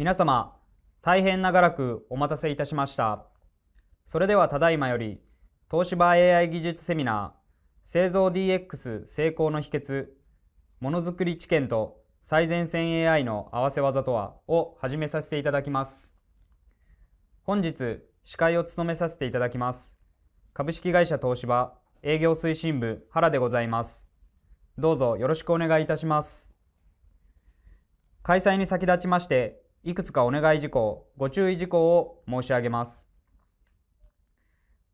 皆様、大変長らくお待たせいたしました。それではただいまより、東芝 AI 技術セミナー、製造 DX 成功の秘訣、ものづくり知見と最前線 AI の合わせ技とはを始めさせていただきます。本日、司会を務めさせていただきます。株式会社東芝営業推進部原でございます。どうぞよろしくお願いいたします。開催に先立ちまして、いくつかお願い事項、ご注意事項を申し上げます。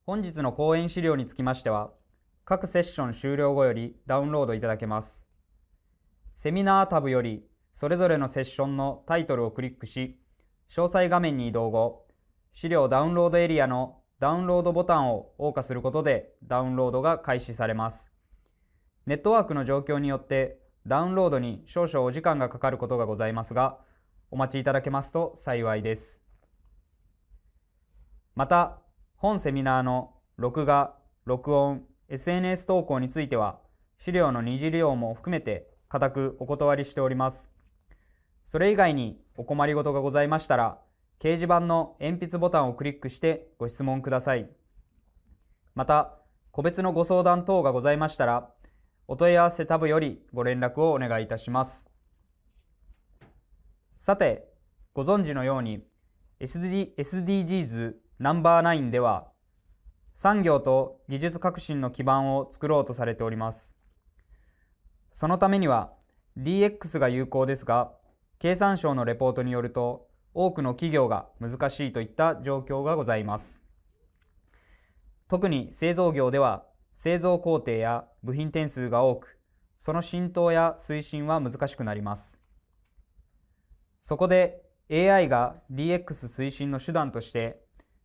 本日の講演資料につきましては、各セッション終了後よりダウンロードいただけます。セミナータブより、それぞれのセッションのタイトルをクリックし、詳細画面に移動後、資料ダウンロードエリアのダウンロードボタンを謳歌することでダウンロードが開始されます。ネットワークの状況によってダウンロードに少々お時間がかかることがございますが、お待ちいただけますと幸いです。また、本セミナーの録画、録音、SNS 投稿については、資料の二次利用も含めて固くお断りしております。それ以外にお困りごとがございましたら、掲示板の鉛筆ボタンをクリックしてご質問ください。また、個別のご相談等がございましたら、お問い合わせタブよりご連絡をお願いいたします。さて、ご存知のように SD SDGs ナンバー9では産業と技術革新の基盤を作ろうとされております。そのためには DX が有効ですが、経産省のレポートによると多くの企業が難しいといった状況がございます。特に製造業では製造工程や部品点数が多く、その浸透や推進は難しくなります。そこで AI が DX 推進の手段として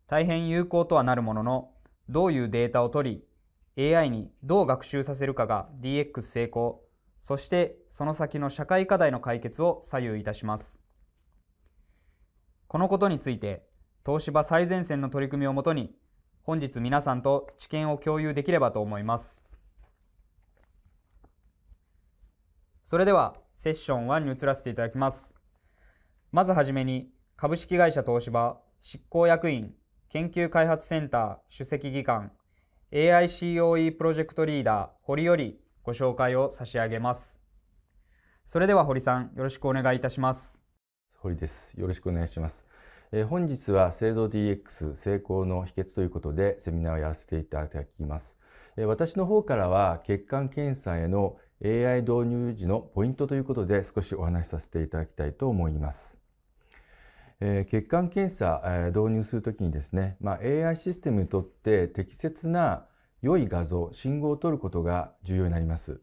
大変有効とはなるもののどういうデータを取り AI にどう学習させるかが DX 成功そしてその先の社会課題の解決を左右いたしますこのことについて東芝最前線の取り組みをもとに本日皆さんと知見を共有できればと思いますそれではセッション1に移らせていただきますまずはじめに、株式会社東芝執行役員研究開発センター主席技官 AICOE プロジェクトリーダー堀よりご紹介を差し上げます。それでは堀さん、よろしくお願いいたします。堀です。よろしくお願いします。えー、本日は製造 DX 成功の秘訣ということでセミナーをやらせていただきます。えー、私の方からは血管検査への AI 導入時のポイントということで少しお話しさせていただきたいと思います。え血管検査、え導入するときにですね、まあ、AI システムにとって適切な良い画像、信号を取ることが重要になります。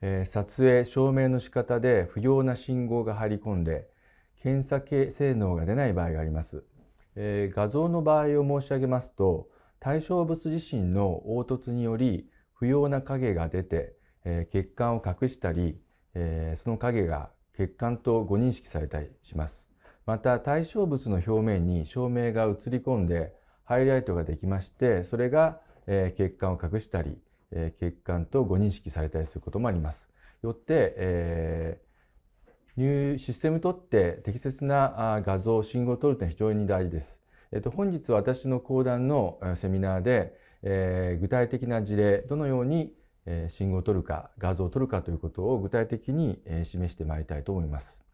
え撮影、証明の仕方で不要な信号が入り込んで、検査系性能が出ない場合があります。え画像の場合を申し上げますと、対象物自身の凹凸により不要な影が出て、え血管を隠したり、えその影が血管と誤認識されたりします。また対象物の表面に照明が映り込んでハイライトができましてそれが、え血管を隠したり、え血管と誤認識されたりすることもあります。よって、えー、システムとって適切な画像信号を取るというのは非常に大事です。えっと、本日私の講談のセミナーで、えー、具体的な事例どのように信号を取るか画像を取るかということを具体的に示してまいりたいと思います。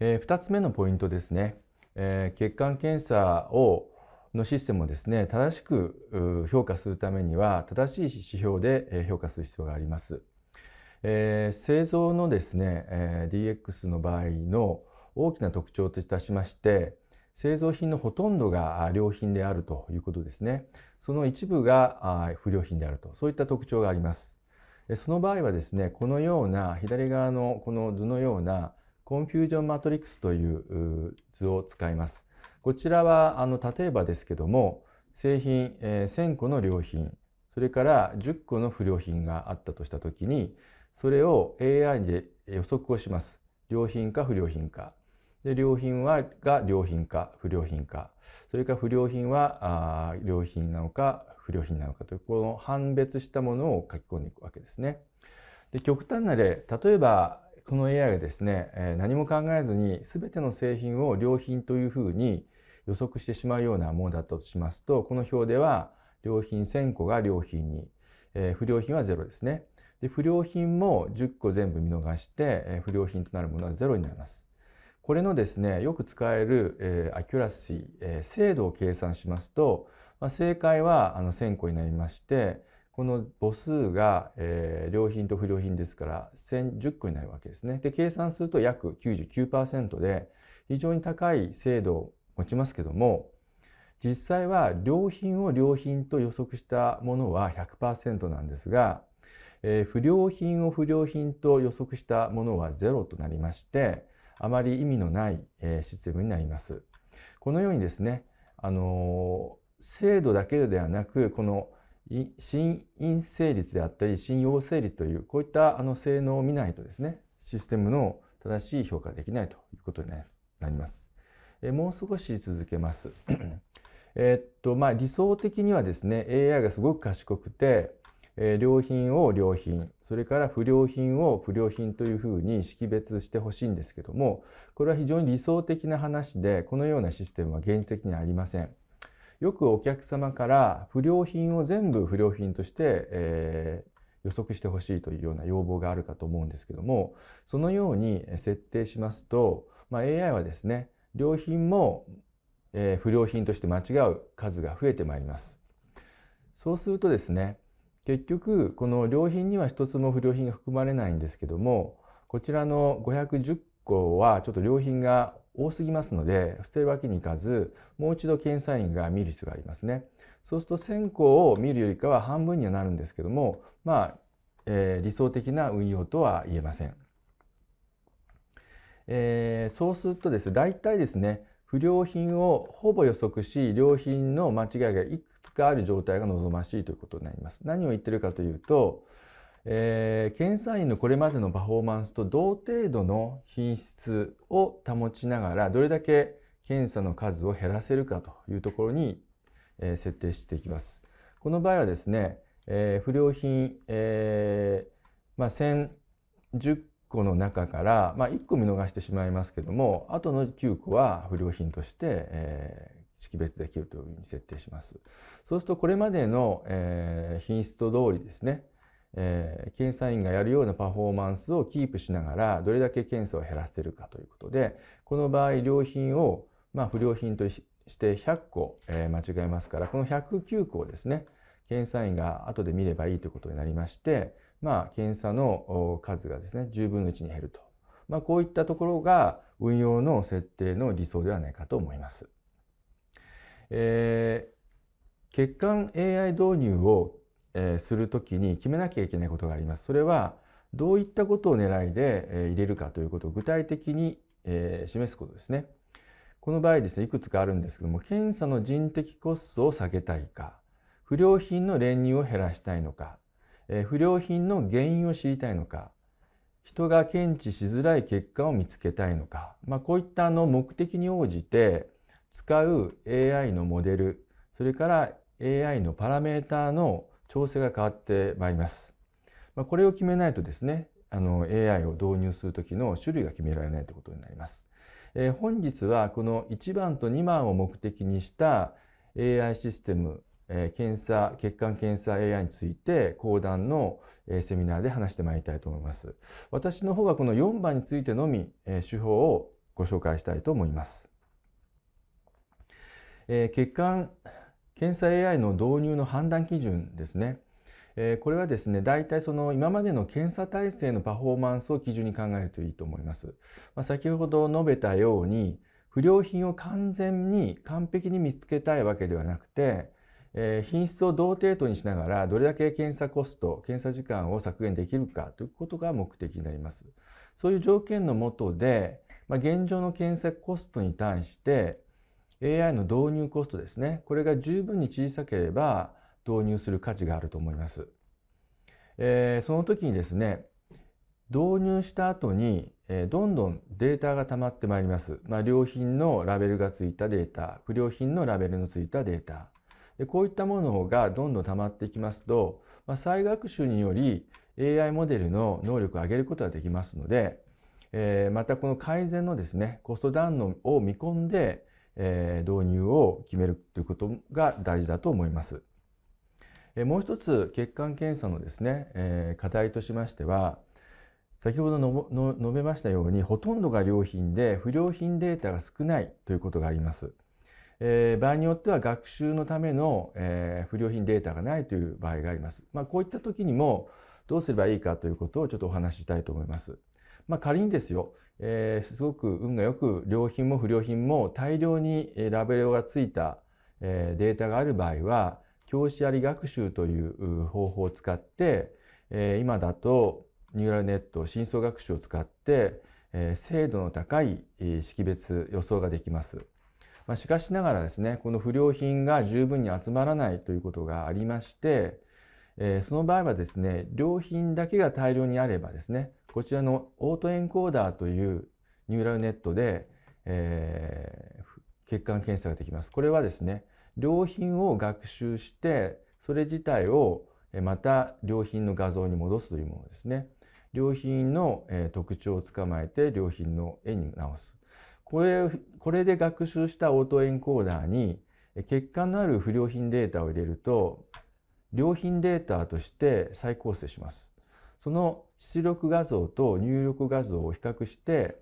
えー、2つ目のポイントですね、えー、血管検査をのシステムをですね正しく評価するためには正しい指標で評価する必要があります。えー、製造のですね、えー、DX の場合の大きな特徴といたしまして製造品のほとんどが良品であるということですねその一部が不良品であるとそういった特徴がありますその場合はですねこのような左側のこの図のようなコンフュージョンマトリクスという図を使います。こちらはあの例えばですけども製品、えー、1000個の良品それから10個の不良品があったとした時にそれを AI で予測をします。良品か不良品か。で良品はが良品か不良品かそれから不良品はあ良品なのか不良品なのかというこの判別したものを書き込んでいくわけですね。で極端な例例えばこの AI がですね、え何も考えずに全ての製品を良品というふうに予測してしまうようなものだったとしますと、この表では良品1000個が良品に、え不良品は0ですね。で不良品も10個全部見逃して、え不良品となるものは0になります。これのですね、よく使える、えアキュラシー、え精度を計算しますと、ま正解はあの1000個になりまして、この母数が、えー、良品と不良品ですから1010個になるわけですね。で計算すると約99%で非常に高い精度を持ちますけども実際は良品を良品と予測したものは100%なんですが、えー、不良品を不良品と予測したものは0となりましてあまり意味のない、えー、システムになります。このようにですね、あの精度だけではなくこの新陰性率であったり新陽性率というこういったあの性能を見ないとですねシステムの正しい評価できないということになります。えもう少し続けます。えっとまあ、理想的にはですね AI がすごく賢くて、えー、良品を良品それから不良品を不良品というふうに識別してほしいんですけどもこれは非常に理想的な話でこのようなシステムは現実的にはありません。よくお客様から不良品を全部不良品として、えー、予測してほしいというような要望があるかと思うんですけどもそのように設定しますと、まあ、AI はですね良品も、え不良品として間違う数が増えてまいりますそうするとですね結局この良品には一つも不良品が含まれないんですけどもこちらの510個はちょっと良品が多すぎますので捨てるわけにいかずもう一度検査員が見る必要がありますね。そうすると線香を見るよりかは半分にはなるんですけどもまあ、えー、理想的な運用とは言えません。えー、そうするとですね大体ですね不良品をほぼ予測し良品の間違いがいくつかある状態が望ましいということになります。何を言ってるかというとえー、検査員のこれまでのパフォーマンスと同程度の品質を保ちながらどれだけ検査の数を減らせるかというところに、えー、設定していきます。この場合はですね、えー、不良品、えまあ、1010個の中から、まあ、1個見逃してしまいますけどもあとの9個は不良品として、え識別できるというふうに設定します。そうするとこれまでの、え品質と通りですねえー、検査員がやるようなパフォーマンスをキープしながらどれだけ検査を減らせるかということでこの場合良品を、まあ、不良品として100個、えー、間違えますからこの109個をですね検査員が後で見ればいいということになりまして、まあ、検査の数がですね10分の1に減ると、まあ、こういったところが運用の設定の理想ではないかと思います。えー、血管 AI 導入をえする時に決めなきゃいけないことがあります。それはどういったことを狙いで、え入れるかということを具体的に、え示すことですね。この場合ですね、いくつかあるんですけども、検査の人的コストを下げたいか、不良品の練乳を減らしたいのか、え不良品の原因を知りたいのか、人が検知しづらい結果を見つけたいのか、まあ、こういったあの目的に応じて使う AI のモデルそれから AI のパラメーターの調整が変わってまいります。まあ、これを決めないとですね、あの AI を導入する時の種類が決められないということになります。えー、本日はこの1番と2番を目的にした AI システム、えー、検査、血管検査 AI について講談の、えセミナーで話してまいりたいと思います。私の方はこの4番についてのみ、え手法をご紹介したいと思います。え血管検査 AI の導入の判断基準ですね。これはですね、大体その今までの検査体制のパフォーマンスを基準に考えるといいと思います。まあ、先ほど述べたように、不良品を完全に完璧に見つけたいわけではなくて、え品質を同程度にしながらどれだけ検査コスト検査時間を削減できるかということが目的になりますそういう条件のもとで、まあ、現状の検査コストに対して AI の導入コストですねこれが十分に小さければ導入する価値があると思います、えー、その時にですね導入した後に、えどんどんデータが溜まってまいります、まあ、良品のラベルがついたデータ不良品のラベルのついたデータでこういったものがどんどん溜まっていきますと、まあ、再学習により AI モデルの能力を上げることができますので、えー、またこの改善のですねコストダウンを見込んでえ導入を決めるということが大事だと思います。もう一つ血管検査のですね、え課題としましては先ほどの述べましたようにほとんどが良品で不良品データが少ないということがあります。えー、場合によっては学習のための、えー、不良品データがないという場合があります。まあ、こういった時にもどうすればいいかということをちょっとお話ししたいと思います。まあ、仮にですよ、えー、すごく運がよく良品も不良品も大量にラベルがついた、えデータがある場合は教師あり学習という方法を使って、え今だとニューラルネット深層学習を使って、え精度の高い識別予想ができます。まあ、しかしながらですねこの不良品が十分に集まらないということがありまして、えその場合はですね良品だけが大量にあればですねこちらのオートエンコーダーというニューラルネットで、えー、血管検査ができます。これはですね、良品を学習して、それ自体をまた良品の画像に戻すというものですね。良品の特徴をつかまえて良品の絵に直す。これこれで学習したオートエンコーダーに血管のある不良品データを入れると良品データとして再構成します。その出力画像と入力画像を比較して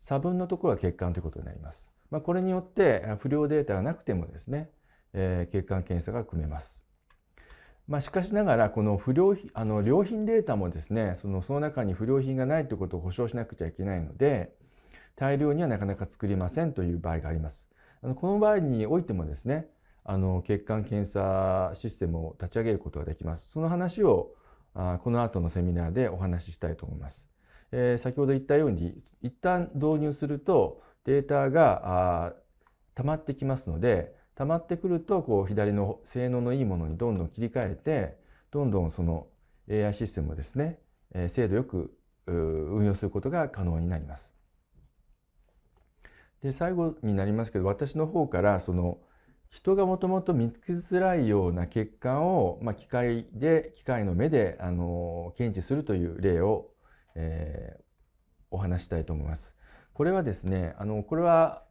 差分のところは血管ということになります。まあ、これによって不良データがなくてもですね、えー、血管検査が組めます。まあ、しかしながらこの不良あの良品データもですねそのその中に不良品がないということを保証しなくちゃいけないので大量にはなかなか作りませんという場合があります。あのこの場合においてもですねあの血管検査システムを立ち上げることができます。その話をこの後のセミナーでお話ししたいと思います。え先ほど言ったように一旦導入するとデータが溜まってきますので溜まってくるとこう左の性能のいいものにどんどん切り替えてどんどんその AI システムをですね、え精度よく運用することが可能になります。で最後になりますけど私の方からその人がもともと見つけづらいような血管を、まあ、機械で機械の目で、あの検知するという例を、えー、お話したいと思います。これはですねあのこれは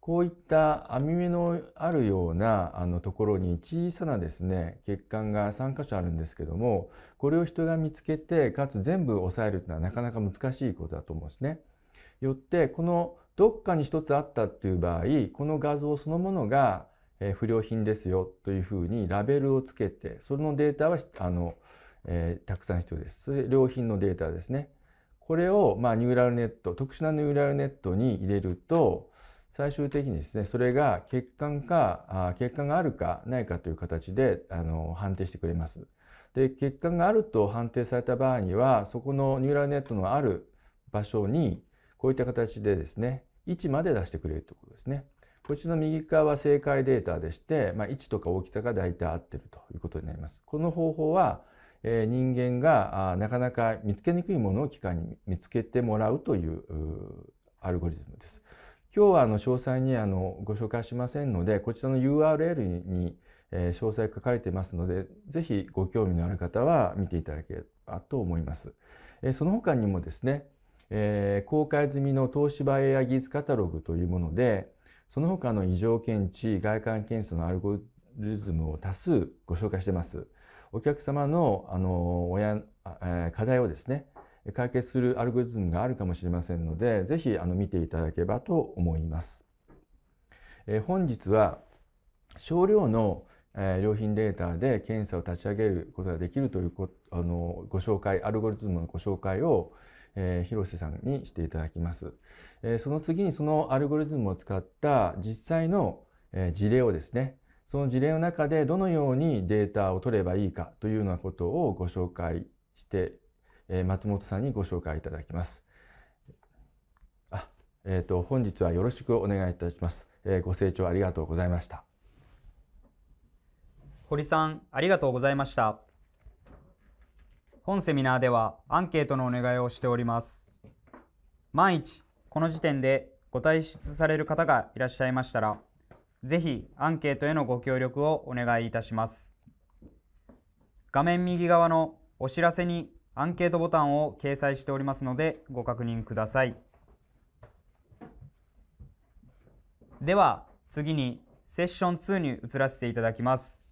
こういった網目のあるようなあのところに小さなですね血管が3箇所あるんですけどもこれを人が見つけてかつ全部抑えるというのはなかなか難しいことだと思うんですね。よってこのどっかに一つあったっていう場合、この画像そのものが不良品ですよというふうにラベルをつけて、そのデータはあの、えー、たくさん必要です。それ良品のデータですね。これを、まあ、ニューラルネット、特殊なニューラルネットに入れると、最終的にですね、それが血管か、あ血管があるかないかという形であの判定してくれます。で、血管があると判定された場合には、そこのニューラルネットのある場所に、こういった形でですね、位置まで出してくれるということですね。こっちの右側は正解データでして、まあ、位置とか大きさが大体合ってるということになります。この方法は、えー、人間があなかなか見つけにくいものを機械に見つけてもらうというアルゴリズムです。今日はあの詳細にあのご紹介しませんので、こちらの URL にえ詳細書かれてますので、ぜひご興味のある方は見ていただければと思います。えその他にもですね、えー、公開済みの東芝エア技術カタログというもので、その他の異常検知、外観検査のアルゴリズムを多数ご紹介してます。お客様の、あの、親、え課題をですね、解決するアルゴリズムがあるかもしれませんので、ぜひ、あの、見ていただければと思います。え本日は、少量の良品データで検査を立ち上げることができるというあのご紹介アルゴリズムのご紹介をえー、広瀬さんにしていただきます、えー、その次にそのアルゴリズムを使った実際の、えー、事例をですねその事例の中でどのようにデータを取ればいいかというようなことをご紹介して、えー、松本さんにご紹介いただきます。あえーと、本日はよろしくお願いいたします、えー。ご清聴ありがとうございました。堀さんありがとうございました。本セミナーではアンケートのお願いをしております。万一、この時点でご退出される方がいらっしゃいましたら、ぜひアンケートへのご協力をお願いいたします。画面右側のお知らせにアンケートボタンを掲載しておりますのでご確認ください。では次にセッション2に移らせていただきます。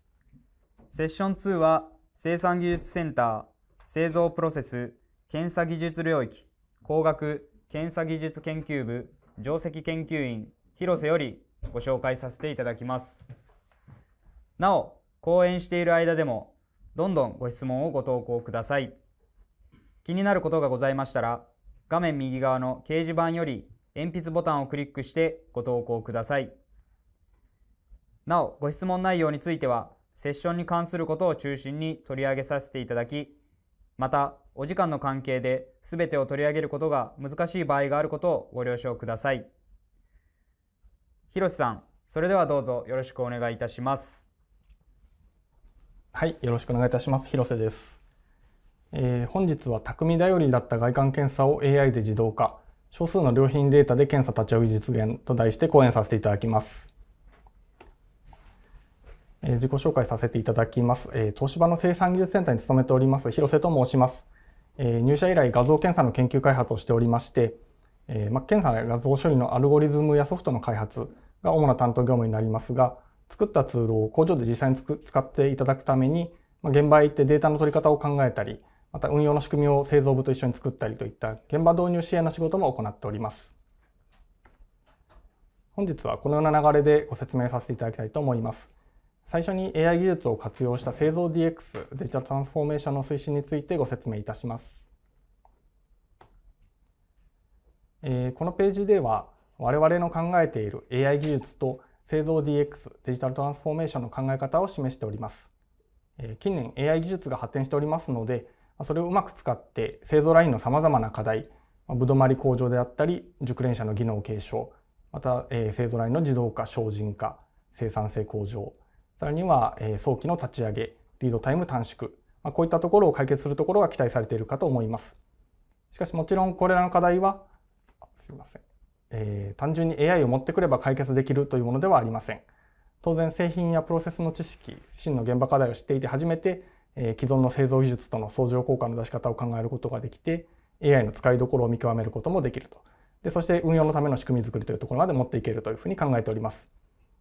セッション2は生産技術センター製造プロセス、検査技術領域、工学、検査技術研究部、定石研究員、広瀬よりご紹介させていただきます。なお、講演している間でも、どんどんご質問をご投稿ください。気になることがございましたら、画面右側の掲示板より鉛筆ボタンをクリックしてご投稿ください。なお、ご質問内容については、セッションに関することを中心に取り上げさせていただき、またお時間の関係で全てを取り上げることが難しい場合があることをご了承くださいひろしさんそれではどうぞよろしくお願いいたしますはいよろしくお願いいたします広瀬です、えー、本日は匠頼りだった外観検査を AI で自動化少数の良品データで検査立ち上げ実現と題して講演させていただきます自己紹介させていただきます。東芝の生産技術センターに勤めております、広瀬と申します。入社以来画像検査の研究開発をしておりまして、検査や画像処理のアルゴリズムやソフトの開発が主な担当業務になりますが、作ったツールを工場で実際に使っていただくために、現場へ行ってデータの取り方を考えたり、また運用の仕組みを製造部と一緒に作ったりといった現場導入支援の仕事も行っております。本日はこのような流れでご説明させていただきたいと思います。最初に AI 技術を活用した製造 DX デジタルトランスフォーメーションの推進についてご説明いたします。えー、このページでは我々の考えている AI 技術と製造 DX デジタルトランスフォーメーションの考え方を示しております。えー、近年 AI 技術が発展しておりますのでそれをうまく使って製造ラインのさまざまな課題ぶどまり向上であったり熟練者の技能継承また、えー、製造ラインの自動化精進化生産性向上さらには、え早期の立ち上げ、リードタイム短縮、まこういったところを解決するところが期待されているかと思います。しかしもちろんこれらの課題は、すいません、えー、単純に AI を持ってくれば解決できるというものではありません。当然製品やプロセスの知識、真の現場課題を知っていて初めて、えー、既存の製造技術との相乗効果の出し方を考えることができて、AI の使いどころを見極めることもできると。でそして運用のための仕組み作りというところまで持っていけるというふうに考えております。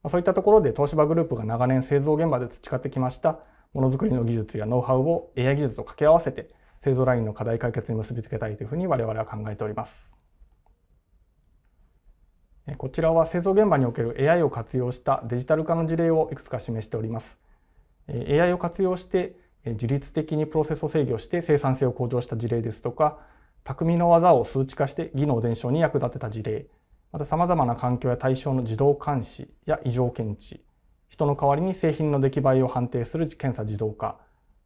そういったところで東芝グループが長年製造現場で培ってきましたものづくりの技術やノウハウを AI 技術と掛け合わせて製造ラインの課題解決に結びつけたいというふうに我々は考えております。こちらは製造現場における AI を活用したデジタル化の事例をいくつか示しております。AI を活用して自律的にプロセスを制御して生産性を向上した事例ですとか、匠の技を数値化して技能伝承に役立てた事例、またさまざまな環境や対象の自動監視や異常検知人の代わりに製品の出来栄えを判定する検査自動化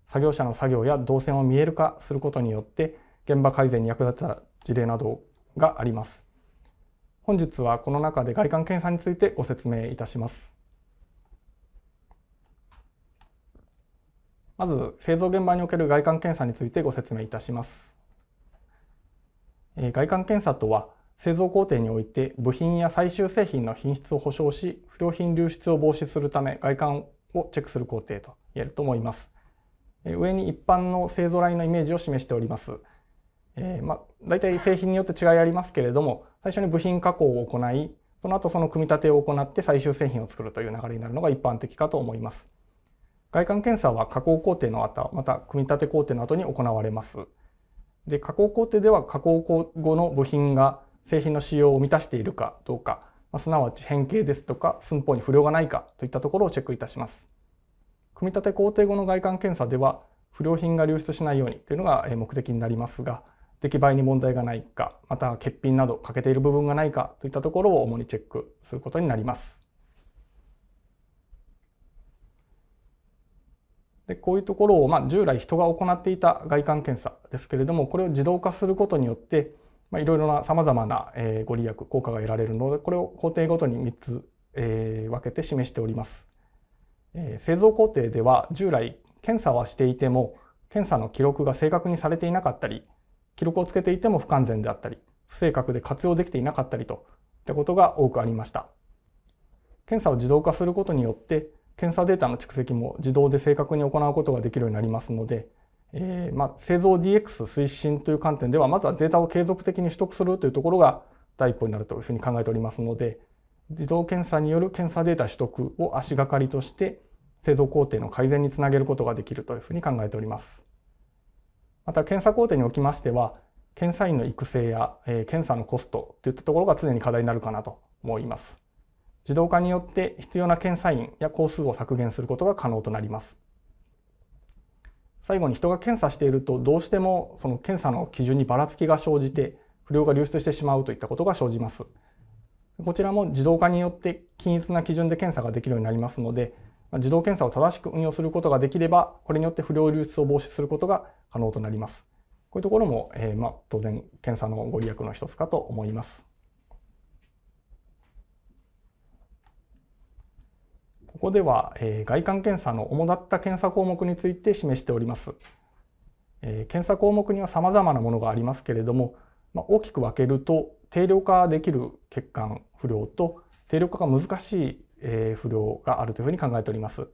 作業者の作業や動線を見える化することによって現場改善に役立った事例などがあります本日はこの中で外観検査についてご説明いたしますまず製造現場における外観検査についてご説明いたします外観検査とは製造工程において部品や最終製品の品質を保証し不良品流出を防止するため外観をチェックする工程と言えると思います上に一般の製造ラインのイメージを示しております、えー、まあ、大体製品によって違いありますけれども最初に部品加工を行いその後その組み立てを行って最終製品を作るという流れになるのが一般的かと思います外観検査は加工工程の後また組み立て工程の後に行われますで加工工程では加工後の部品が製品の仕様を満たしているかどうか、まあ、すなわち変形ですとか寸法に不良がないかといったところをチェックいたします。組み立て工程後の外観検査では不良品が流出しないようにというのが目的になりますが出来栄えに問題がないかまた欠品など欠けている部分がないかといったところを主にチェックすることになります。でこういうところを、まあ、従来人が行っていた外観検査ですけれどもこれを自動化することによってまあ、いろいろなさまざまな、えー、ご利益効果が得られるのでこれを工程ごとに3つ、えー、分けて示しております、えー、製造工程では従来検査はしていても検査の記録が正確にされていなかったり記録をつけていても不完全であったり不正確で活用できていなかったりといったことが多くありました検査を自動化することによって検査データの蓄積も自動で正確に行うことができるようになりますのでえー、まあ、製造 DX 推進という観点では、まずはデータを継続的に取得するというところが第一歩になるというふうに考えておりますので、自動検査による検査データ取得を足がかりとして、製造工程の改善につなげることができるというふうに考えております。また、検査工程におきましては、検査員の育成や、えー、検査のコストといったところが常に課題になるかなと思います。自動化によって必要な検査員や工数を削減することが可能となります。最後に人が検査しているとどうしてもその検査の基準にばらつきが生じて不良が流出してしまうといったことが生じます。こちらも自動化によって均一な基準で検査ができるようになりますので自動検査を正しく運用することができればこれによって不良流出を防止することが可能となります。こういうところも、えー、まあ、当然検査のご利益の一つかと思います。ここでは、えー、外観検査の主だった検査項目について示しております。えー、検査項目には様々なものがありますけれども、まあ、大きく分けると定量化できる血管不良と定量化が難しい、えー、不良があるというふうに考えております。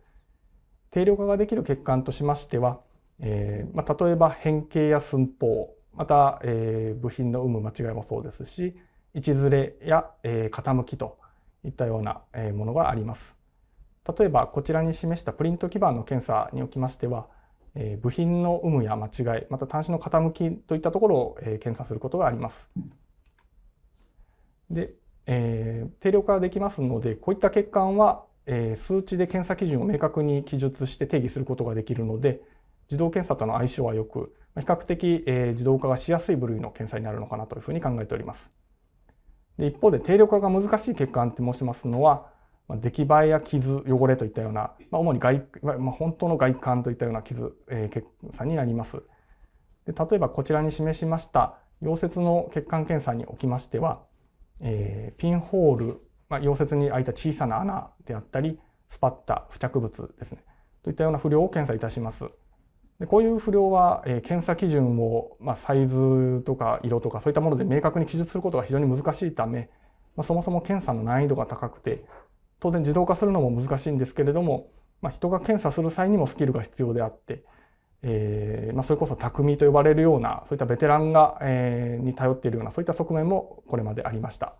定量化ができる血管としましては、えーまあ、例えば変形や寸法また、えー、部品の有無間違いもそうですし位置ずれや、えー、傾きといったようなえものがあります。例えばこちらに示したプリント基盤の検査におきましては、え部品の有無や間違いまた端子の傾きといったところを、え検査することがあります。で、えー、定量化ができますのでこういった欠陥は、え数値で検査基準を明確に記述して定義することができるので自動検査との相性はよく比較的、え自動化がしやすい部類の検査になるのかなというふうに考えております。で一方で定量化が難しい欠陥って申しますのはまあ、出来栄えや傷、汚れといったような、まあ、主に外、まあ、本当の外観といったような傷、えー、検査になります。で例えばこちらに示しました溶接の血管検査におきましては、えー、ピンホール、まあ、溶接に開いた小さな穴であったり、スパッタ、付着物ですね、といったような不良を検査いたします。でこういう不良は、えー、検査基準を、まあ、サイズとか色とかそういったもので明確に記述することが非常に難しいため、まあ、そもそも検査の難易度が高くて当然自動化するのも難しいんですけれども、まあ、人が検査する際にもスキルが必要であって、えー、まあ、それこそ匠と呼ばれるようなそういったベテランが、えー、に頼っているようなそういった側面もこれまでありました。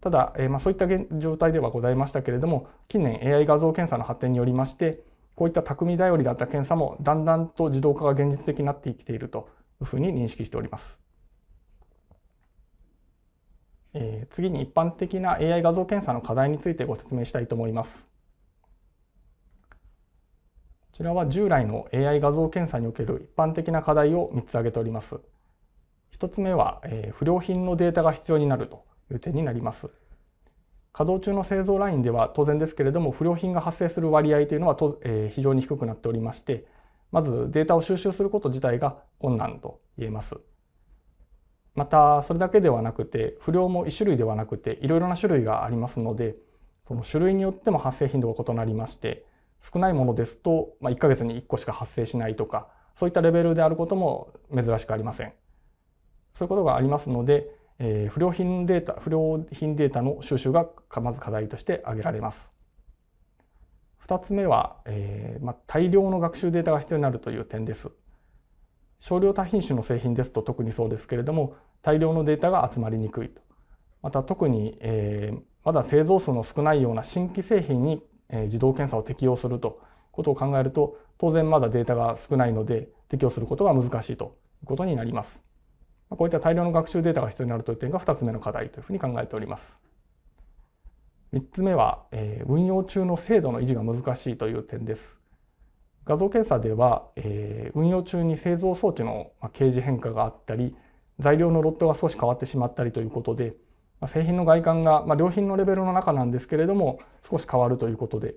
ただ、えー、まあ、そういった状態ではございましたけれども近年 AI 画像検査の発展によりましてこういった匠頼りだった検査もだんだんと自動化が現実的になってきているというふうに認識しております。え次に一般的な AI 画像検査の課題についてご説明したいと思います。こちらは従来の AI 画像検査における一般的な課題を3つ挙げております。1つ目は、え不良品のデータが必要になるという点になります。稼働中の製造ラインでは当然ですけれども不良品が発生する割合というのはと、え非常に低くなっておりましてまずデータを収集すること自体が困難と言えます。またそれだけではなくて不良も1種類ではなくていろいろな種類がありますのでその種類によっても発生頻度が異なりまして少ないものですと、ま1ヶ月に1個しか発生しないとかそういったレベルであることも珍しくありません。そういうことがありますので、え不良品データ不良品データの収集がまず課題として挙げられます。2つ目は、えま大量の学習データが必要になるという点です。少量多品種の製品ですと特にそうですけれども大量のデータが集まりにくいとまた特に、えー、まだ製造数の少ないような新規製品に、えー、自動検査を適用するとことを考えると当然まだデータが少ないので適用することが難しいということになります。こういった大量の学習データが必要になるという点が2つ目の課題というふうに考えております。3つ目は、えー、運用中の精度の維持が難しいという点です。画像検査では、えー、運用中に製造装置の掲示変化があったり材料のロットが少し変わってしまったりということで、ま製品の外観が、まあ、良品のレベルの中なんですけれども少し変わるということで、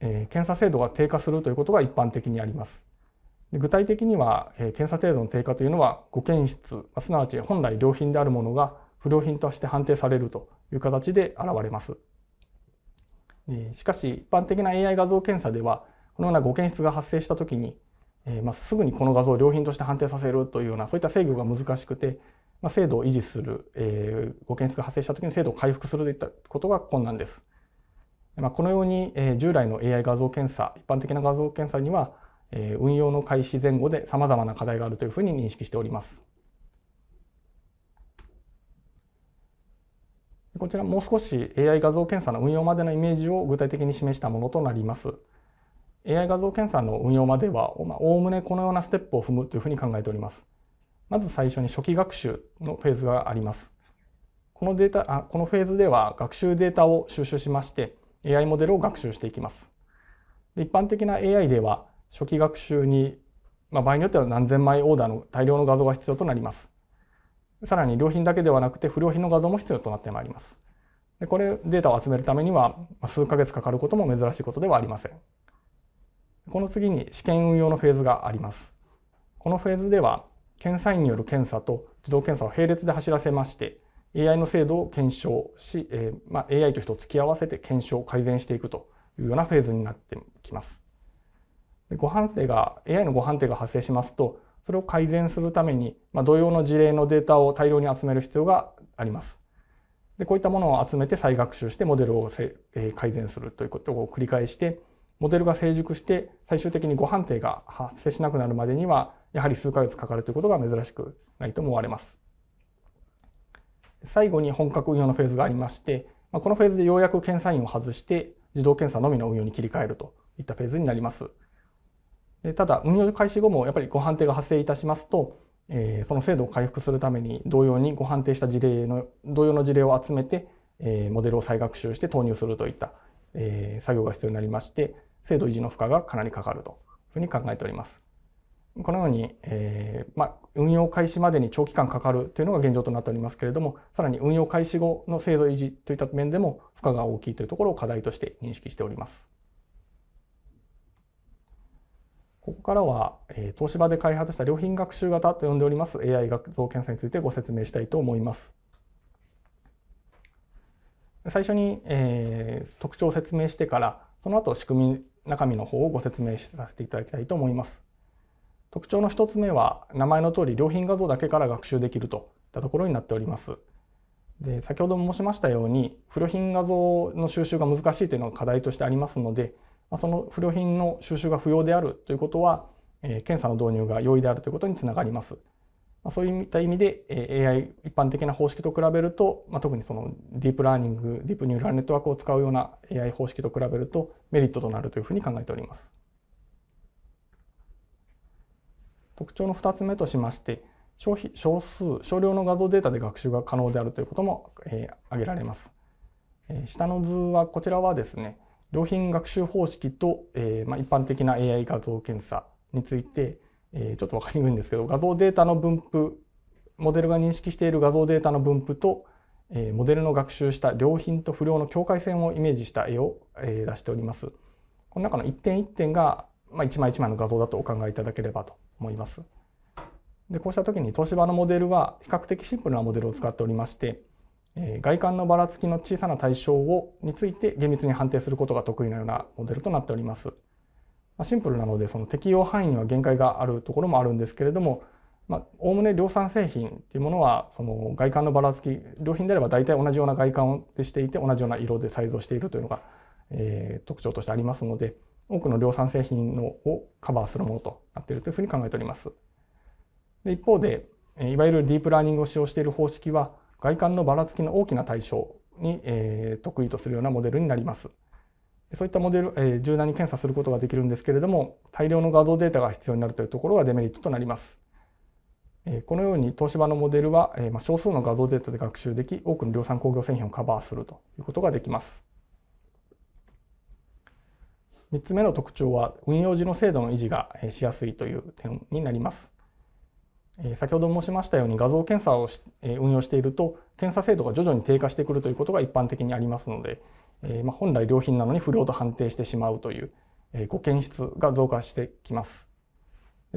えー、検査精度が低下するということが一般的にあります。具体的には、えー、検査程度の低下というのは誤検出すなわち本来良品であるものが不良品として判定されるという形で現れます。しかし一般的な AI 画像検査ではこのような誤検出が発生した時に、えますぐにこの画像を良品として判定させるというようなそういった制御が難しくて、ま精度を維持する、え誤検出が発生した時に精度を回復するといったことが困難です。まこのように、え従来の AI 画像検査一般的な画像検査には、え運用の開始前後で様々な課題があるというふうに認識しております。こちらもう少し AI 画像検査の運用までのイメージを具体的に示したものとなります。AI 画像検査の運用までは、おおむねこのようなステップを踏むというふうに考えております。まず最初に初期学習のフェーズがあります。このデータあこのフェーズでは学習データを収集しまして AI モデルを学習していきます。で一般的な AI では初期学習に、まあ、場合によっては何千枚オーダーの大量の画像が必要となります。さらに良品だけではなくて不良品の画像も必要となってまいります。でこれデータを集めるためには数ヶ月かかることも珍しいことではありません。この次に試験運用のフェーズがあります。このフェーズでは検査員による検査と自動検査を並列で走らせまして AI の精度を検証し、えー、まあ、AI と人を突き合わせて検証を改善していくというようなフェーズになってきます。でご判定が AI のご判定が発生しますとそれを改善するために、まあ、同様の事例のデータを大量に集める必要があります。でこういったものを集めて再学習してモデルをせ、え改善するということを繰り返してモデルが成熟して最終的に誤判定が発生しなくなるまでにはやはり数ヶ月かかるということが珍しくないと思われます。最後に本格運用のフェーズがありまして、まこのフェーズでようやく検査員を外して自動検査のみの運用に切り替えるといったフェーズになります。ただ、運用開始後もやっぱりご判定が発生いたしますと、えー、その制度を回復するために同様にご判定した事例の、同様の事例を集めて、えー、モデルを再学習して投入するといった、えー、作業が必要になりまして、制度維持の負荷がかなりかかるというふうに考えております。このように、えーま運用開始までに長期間かかるというのが現状となっておりますけれども、さらに運用開始後の制度維持といった面でも負荷が大きいというところを課題として認識しております。ここからは、え東芝で開発した良品学習型と呼んでおります AI 画像検査についてご説明したいと思います。最初に、えー、特徴を説明してからその後仕組み中身の方をご説明させていただきたいと思います。特徴の1つ目は名前の通り良品画像だけから学習できるといったところになっております。で先ほども申しましたように不良品画像の収集が難しいというのが課題としてありますのでその不良品の収集が不要であるということは、検査の導入が容易であるということにつながります。そういった意味で AI 一般的な方式と比べると、まあ、特にそのディープラーニング、ディープニューラルネットワークを使うような AI 方式と比べるとメリットとなるというふうに考えております。特徴の2つ目としまして、少少数、少量の画像データで学習が可能であるということも、えー、挙げられます。えー、下の図は、こちらはですね、良品学習方式と、えー、まあ、一般的な AI 画像検査について、えー、ちょっと分かりにくいんですけど画像データの分布モデルが認識している画像データの分布と、えー、モデルの学習した良品と不良の境界線をイメージした絵を、え出しております。この中の一点一点が、まあ、一枚一枚の画像だとお考えいただければと思います。でこうした時に東芝のモデルは比較的シンプルなモデルを使っておりまして外観のばらつきの小さな対象をについて厳密に判定することが得意なようなモデルとなっております。まシンプルなのでその適用範囲には限界があるところもあるんですけれどもおおむね量産製品っていうものはその外観のばらつき良品であれば大体同じような外観でしていて同じような色でサイズをしているというのが、えー、特徴としてありますので多くの量産製品のをカバーするものとなっているというふうに考えております。で一方でいわゆるディープラーニングを使用している方式は外観のばらつきの大きな対象に、え得意とするようなモデルになります。そういったモデル、え柔軟に検査することができるんですけれども、大量の画像データが必要になるというところがデメリットとなります。えこのように東芝のモデルは、えまあ、少数の画像データで学習でき、多くの量産工業製品をカバーするということができます。3つ目の特徴は、運用時の精度の維持がしやすいという点になります。先ほど申しましたように画像検査を運用していると検査精度が徐々に低下してくるということが一般的にありますので、えま本来良品なのに不良と判定してしまうという、えご検出が増加してきます。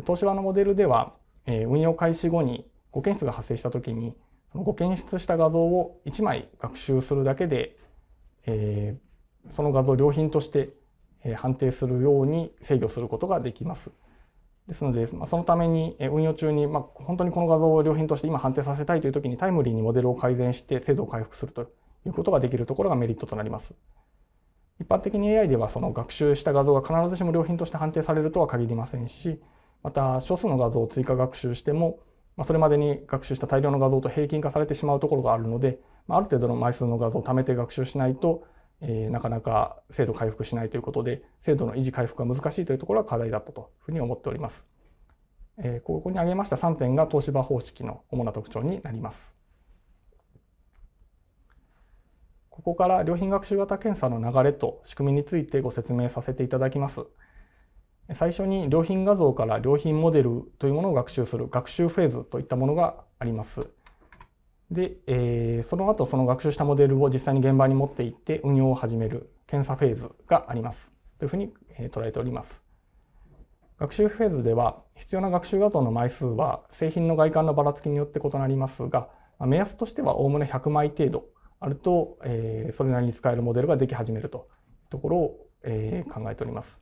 東芝のモデルでは、え運用開始後にご検出が発生した時にご検出した画像を1枚学習するだけで、えその画像を良品として判定するように制御することができます。ですので、まそのために運用中に、ま本当にこの画像を良品として今判定させたいという時にタイムリーにモデルを改善して精度を回復するということができるところがメリットとなります。一般的に AI ではその学習した画像が必ずしも良品として判定されるとは限りませんし、また少数の画像を追加学習しても、まそれまでに学習した大量の画像と平均化されてしまうところがあるので、まあ、る程度の枚数の画像を貯めて学習しないと、えー、なかなか制度回復しないということで、制度の維持回復が難しいというところは課題だったというふうに思っております。えー、ここに挙げました3点が東芝方式の主な特徴になります。ここから良品学習型検査の流れと仕組みについてご説明させていただきます。最初に良品画像から良品モデルというものを学習する学習フェーズといったものがあります。で、えー、その後その学習したモデルを実際に現場に持っていって運用を始める検査フェーズがありますというふうに捉えております。学習フェーズでは必要な学習画像の枚数は製品の外観のばらつきによって異なりますが目安としてはおおむね100枚程度あると、えー、それなりに使えるモデルができ始めるというところを、えー、考えております。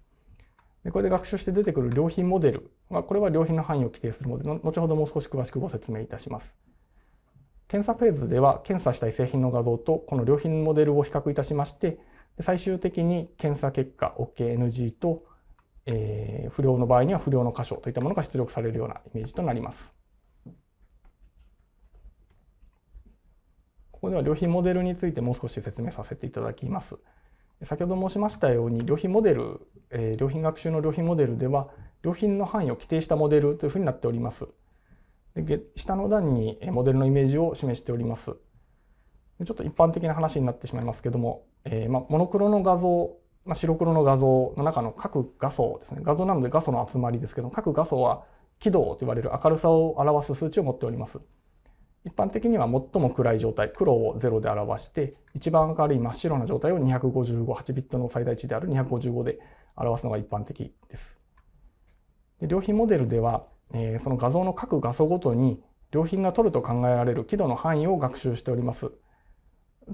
でこれで学習して出てくる良品モデルはこれは良品の範囲を規定するモデル後ほどもう少し詳しくご説明いたします。検査フェーズでは検査したい製品の画像とこの良品モデルを比較いたしまして最終的に検査結果 OKNG と、えー、不良の場合には不良の箇所といったものが出力されるようなイメージとなります。ここでは良品モデルについてもう少し説明させていただきます。先ほど申しましたように良品モデル、えー、良品学習の良品モデルでは良品の範囲を規定したモデルというふうになっております。下の段にモデルのイメージを示しております。ちょっと一般的な話になってしまいますけども、えー、まモノクロの画像、ま白黒の画像の中の各画素ですね、画像なので画素の集まりですけど、各画素は輝度と言われる明るさを表す数値を持っております。一般的には最も暗い状態、黒を0で表して、一番明るい真っ白な状態を255、8ビットの最大値である255で表すのが一般的です。で良品モデルでは、えー、その画像の各画素ごとに良品が取ると考えられる輝度の範囲を学習しております。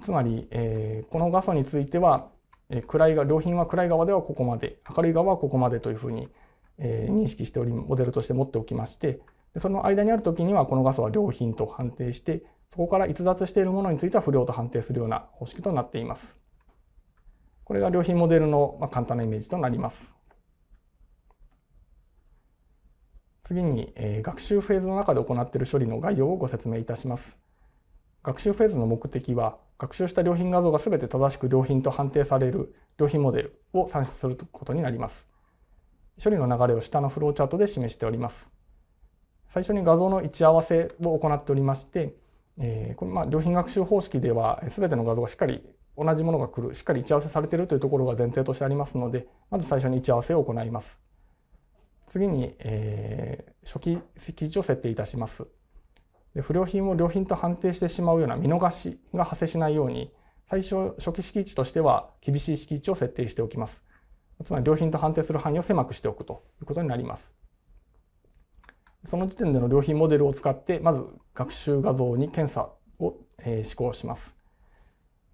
つまり、えー、この画素については、えー、暗いが良品は暗い側ではここまで明るい側はここまでというふうに、えー、認識しておりモデルとして持っておきましてその間にある時にはこの画素は良品と判定してそこから逸脱しているものについては不良と判定するような方式となっています。これが良品モデルの簡単なイメージとなります。次に、えー、学習フェーズの中で行っている処理の概要をご説明いたします。学習フェーズの目的は、学習した良品画像が全て正しく良品と判定される良品モデルを算出することになります。処理の流れを下のフローチャートで示しております。最初に画像の位置合わせを行っておりまして、えー、これまあ良品学習方式では全ての画像がしっかり同じものが来る、しっかり位置合わせされているというところが前提としてありますので、まず最初に位置合わせを行います。次に、えー、初期席地を設定いたします。で不良品を良品と判定してしまうような見逃しが発生しないように、最初、初期敷地としては厳しい敷地を設定しておきます。つまり良品と判定する範囲を狭くしておくということになります。その時点での良品モデルを使って、まず学習画像に検査を、えー、施行します。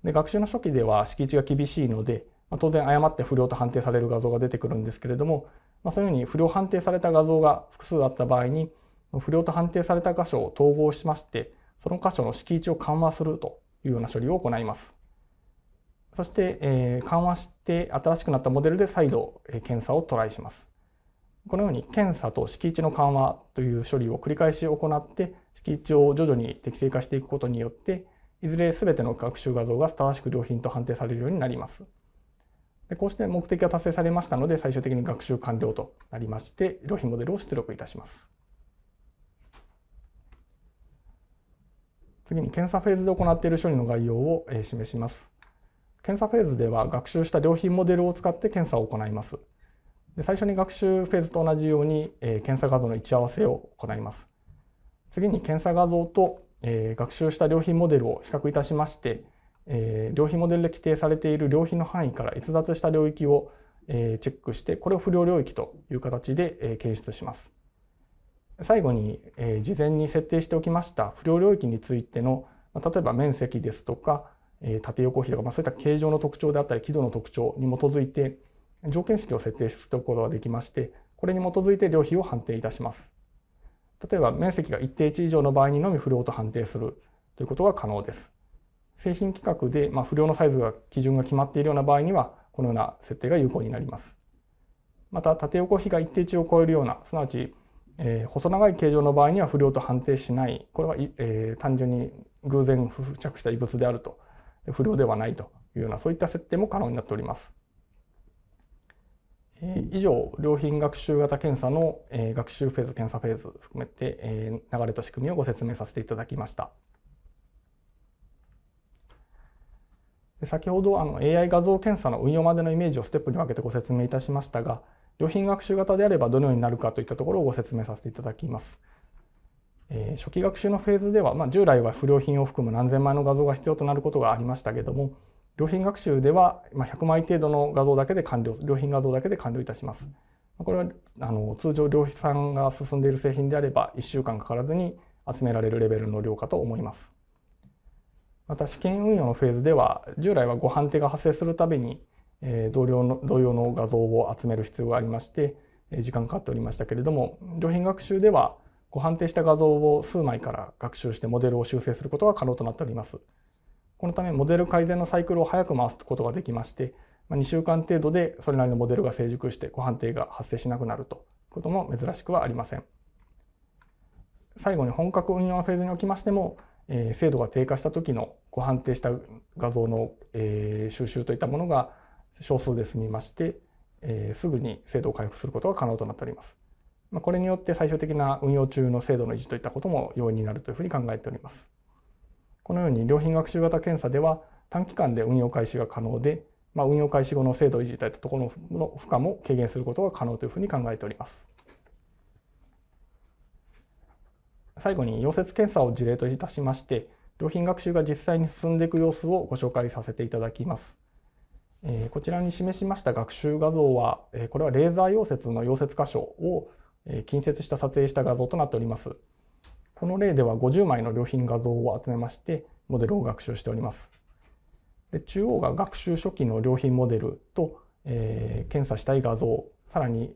で学習の初期では敷地が厳しいので、まあ、当然誤って不良と判定される画像が出てくるんですけれども、まあ、そのように不良判定された画像が複数あった場合に不良と判定された箇所を統合しましてその箇所の敷地を緩和するというような処理を行います。そして、え緩和して新しくなったモデルで再度、え検査をトライします。このように検査と敷地の緩和という処理を繰り返し行って敷地を徐々に適正化していくことによっていずれ全ての学習画像が正しく良品と判定されるようになります。でこうして目的が達成されましたので最終的に学習完了となりまして良品モデルを出力いたします。次に検査フェーズで行っている処理の概要を示します。検査フェーズでは学習した良品モデルを使って検査を行います。で最初に学習フェーズと同じように、え検査画像の位置合わせを行います。次に検査画像と、え学習した良品モデルを比較いたしまして、えー、品モデルで規定されている量品の範囲から逸脱した領域を、えー、チェックして、これを不良領域という形で、えー、検出します。最後に、えー、事前に設定しておきました不良領域についての、まあ、例えば面積ですとか、えー、縦横比とか、まあ、そういった形状の特徴であったり、輝度の特徴に基づいて、条件式を設定しておくことができまして、これに基づいて量費を判定いたします。例えば面積が一定値以上の場合にのみ不良と判定するということが可能です。製品規格で、ま不良のサイズが基準が決まっているような場合にはこのような設定が有効になります。また縦横比が一定値を超えるようなすなわち、え細長い形状の場合には不良と判定しないこれは、えー、単純に偶然付着した異物であると不良ではないというようなそういった設定も可能になっております。えー、以上良品学習型検査の、えー、学習フェーズ検査フェーズ含めて、えー、流れと仕組みをご説明させていただきました。先ほどあの AI 画像検査の運用までのイメージをステップに分けてご説明いたしましたが、良品学習型であればどのようになるかといったところをご説明させていただきます。えー、初期学習のフェーズでは、まあ、従来は不良品を含む何千枚の画像が必要となることがありましたけども、良品学習では、ま100枚程度の画像だけで完了、良品画像だけで完了いたします。これはあの通常量産が進んでいる製品であれば1週間かからずに集められるレベルの量かと思います。また試験運用のフェーズでは従来はご判定が発生するたびに、え同僚の同様の画像を集める必要がありまして、え時間かかっておりましたけれども良品学習ではご判定した画像を数枚から学習してモデルを修正することが可能となっております。このためモデル改善のサイクルを早く回すことができまして2週間程度でそれなりのモデルが成熟してご判定が発生しなくなるということも珍しくはありません。最後に本格運用のフェーズにおきましてもえ精度が低下した時のご判定した画像の、え収集といったものが少数で済みまして、えすぐに精度を回復することが可能となっております。まこれによって最終的な運用中の精度の維持といったことも容易になるというふうに考えております。このように良品学習型検査では短期間で運用開始が可能で、ま運用開始後の精度維持といったところの負荷も軽減することが可能というふうに考えております。最後に溶接検査を事例といたしまして良品学習が実際に進んでいく様子をご紹介させていただきます。えこちらに示しました学習画像は、えこれはレーザー溶接の溶接箇所を、え近接した撮影した画像となっております。この例では50枚の良品画像を集めましてモデルを学習しております。で中央が学習初期の良品モデルと、えー、検査したい画像さらに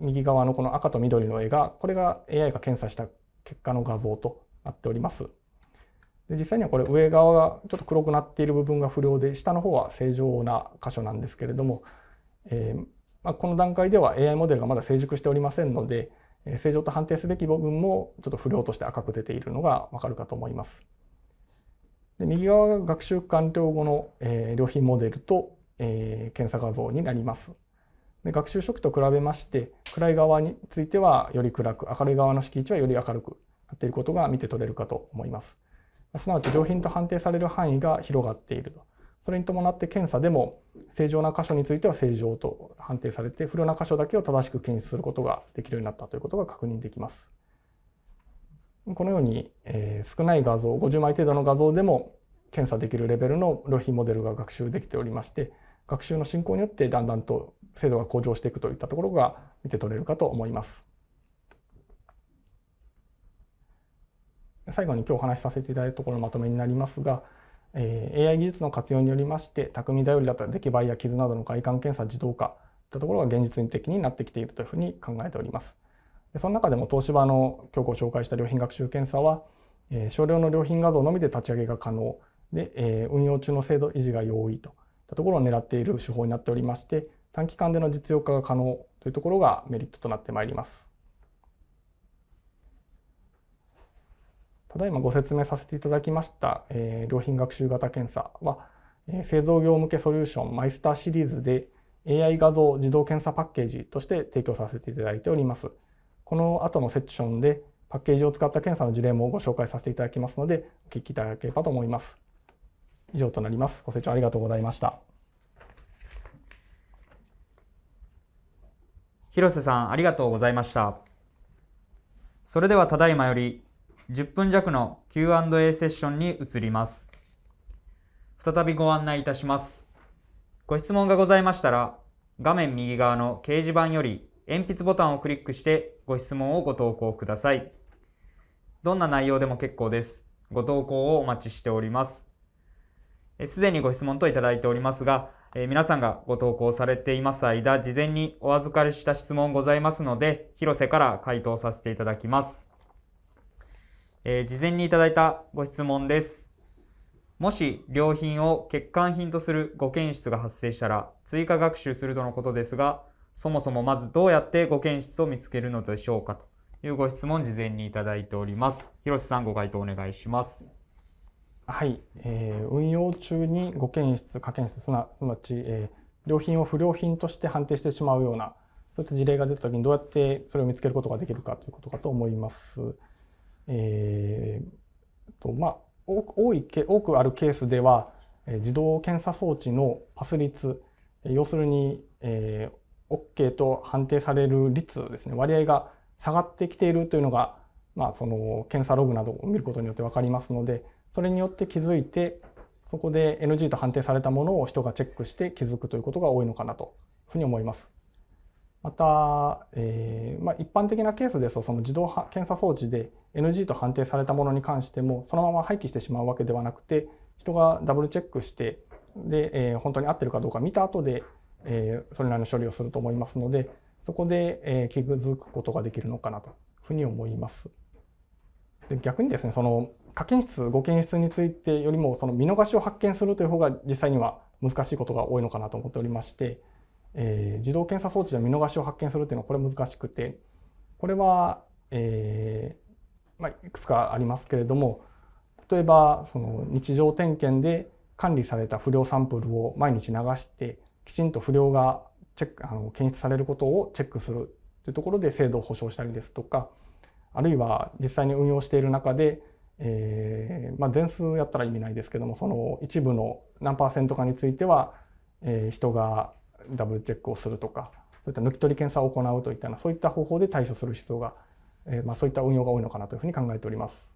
右側のこの赤と緑の絵がこれが AI が検査した結果の画像となっております。で実際にはこれ上側がちょっと黒くなっている部分が不良で下の方は正常な箇所なんですけれども、えー、まあ、この段階では AI モデルがまだ成熟しておりませんので正常と判定すべき部分もちょっと不良として赤く出ているのがわかるかと思います。で右側が学習完了後の、えー、良品モデルと、えー、検査画像になります。で学習初期と比べまして暗い側についてはより暗く明るい側の敷地はより明るくなっていることが見て取れるかと思います。すなわち良品と判定される範囲が広がっていると。それに伴って検査でも正常な箇所については正常と判定されて不良な箇所だけを正しく検出することができるようになったということが確認できます。このように、え少ない画像50枚程度の画像でも検査できるレベルの良品モデルが学習できておりまして学習の進行によってだんだんと精度が向上していくといったところが見て取れるかと思います。最後に今日お話しさせていただいたところのまとめになりますが、え AI 技術の活用によりまして匠頼りだった出来栄えや傷などの外観検査自動化といったところが現実的になってきているというふうに考えております。その中でも東芝の今日ご紹介した良品学習検査は、え少量の良品画像のみで立ち上げが可能で、え運用中の精度維持が容易といったところを狙っている手法になっておりまして短期間での実用化が可能というところがメリットとなってまいります。ただいまご説明させていただきました、えー、良品学習型検査は、えー、製造業向けソリューションマイスターシリーズで AI 画像自動検査パッケージとして提供させていただいております。この後のセッションでパッケージを使った検査の事例もご紹介させていただきますので、お聞きいただければと思います。以上となります。ご清聴ありがとうございました。広瀬さんありがとうございましたそれではただいまより10分弱の Q&A セッションに移ります再びご案内いたしますご質問がございましたら画面右側の掲示板より鉛筆ボタンをクリックしてご質問をご投稿くださいどんな内容でも結構ですご投稿をお待ちしておりますすでにご質問といただいておりますがえー、皆さんがご投稿されています間、事前にお預かりした質問ございますので、広瀬から回答させていただきます。えー、事前にいただいたご質問です。もし良品を欠陥品とするご検出が発生したら追加学習するとのことですが、そもそもまずどうやってご検出を見つけるのでしょうかというご質問事前にいただいております。広瀬さんご回答お願いします。はい、えー、運用中に誤検出、過検出、すなわち、えー、良品を不良品として判定してしまうような、そういった事例が出たときにどうやってそれを見つけることができるかということかと思います。えーとまあ、多い多くあるケースでは、自動検査装置のパス率、要するに、えー、OK と判定される率ですね、割合が下がってきているというのが、まあ、その検査ログなどを見ることによって分かりますので、それによって気づいてそこで NG と判定されたものを人がチェックして気づくということが多いのかなというふうに思います。また、えー、まあ、一般的なケースですとその自動検査装置で NG と判定されたものに関してもそのまま廃棄してしまうわけではなくて人がダブルチェックしてで、えー、本当に合ってるかどうか見た後で、えー、それなりの処理をすると思いますのでそこで、え気づくことができるのかなというふうに思います。で逆にですねその課金室ご検出についてよりもその見逃しを発見するという方が実際には難しいことが多いのかなと思っておりまして、えー、自動検査装置で見逃しを発見するというのはこれ難しくてこれは、えー、まあ、いくつかありますけれども例えばその日常点検で管理された不良サンプルを毎日流してきちんと不良がチェックあの検出されることをチェックするというところで制度を保障したりですとかあるいは実際に運用している中でえーまあ、全数やったら意味ないですけどもその一部の何パーセントかについては、えー、人がダブルチェックをするとかそういった抜き取り検査を行うといったようなそういった方法で対処する必要が、えーまあ、そういった運用が多いのかなというふうに考えております。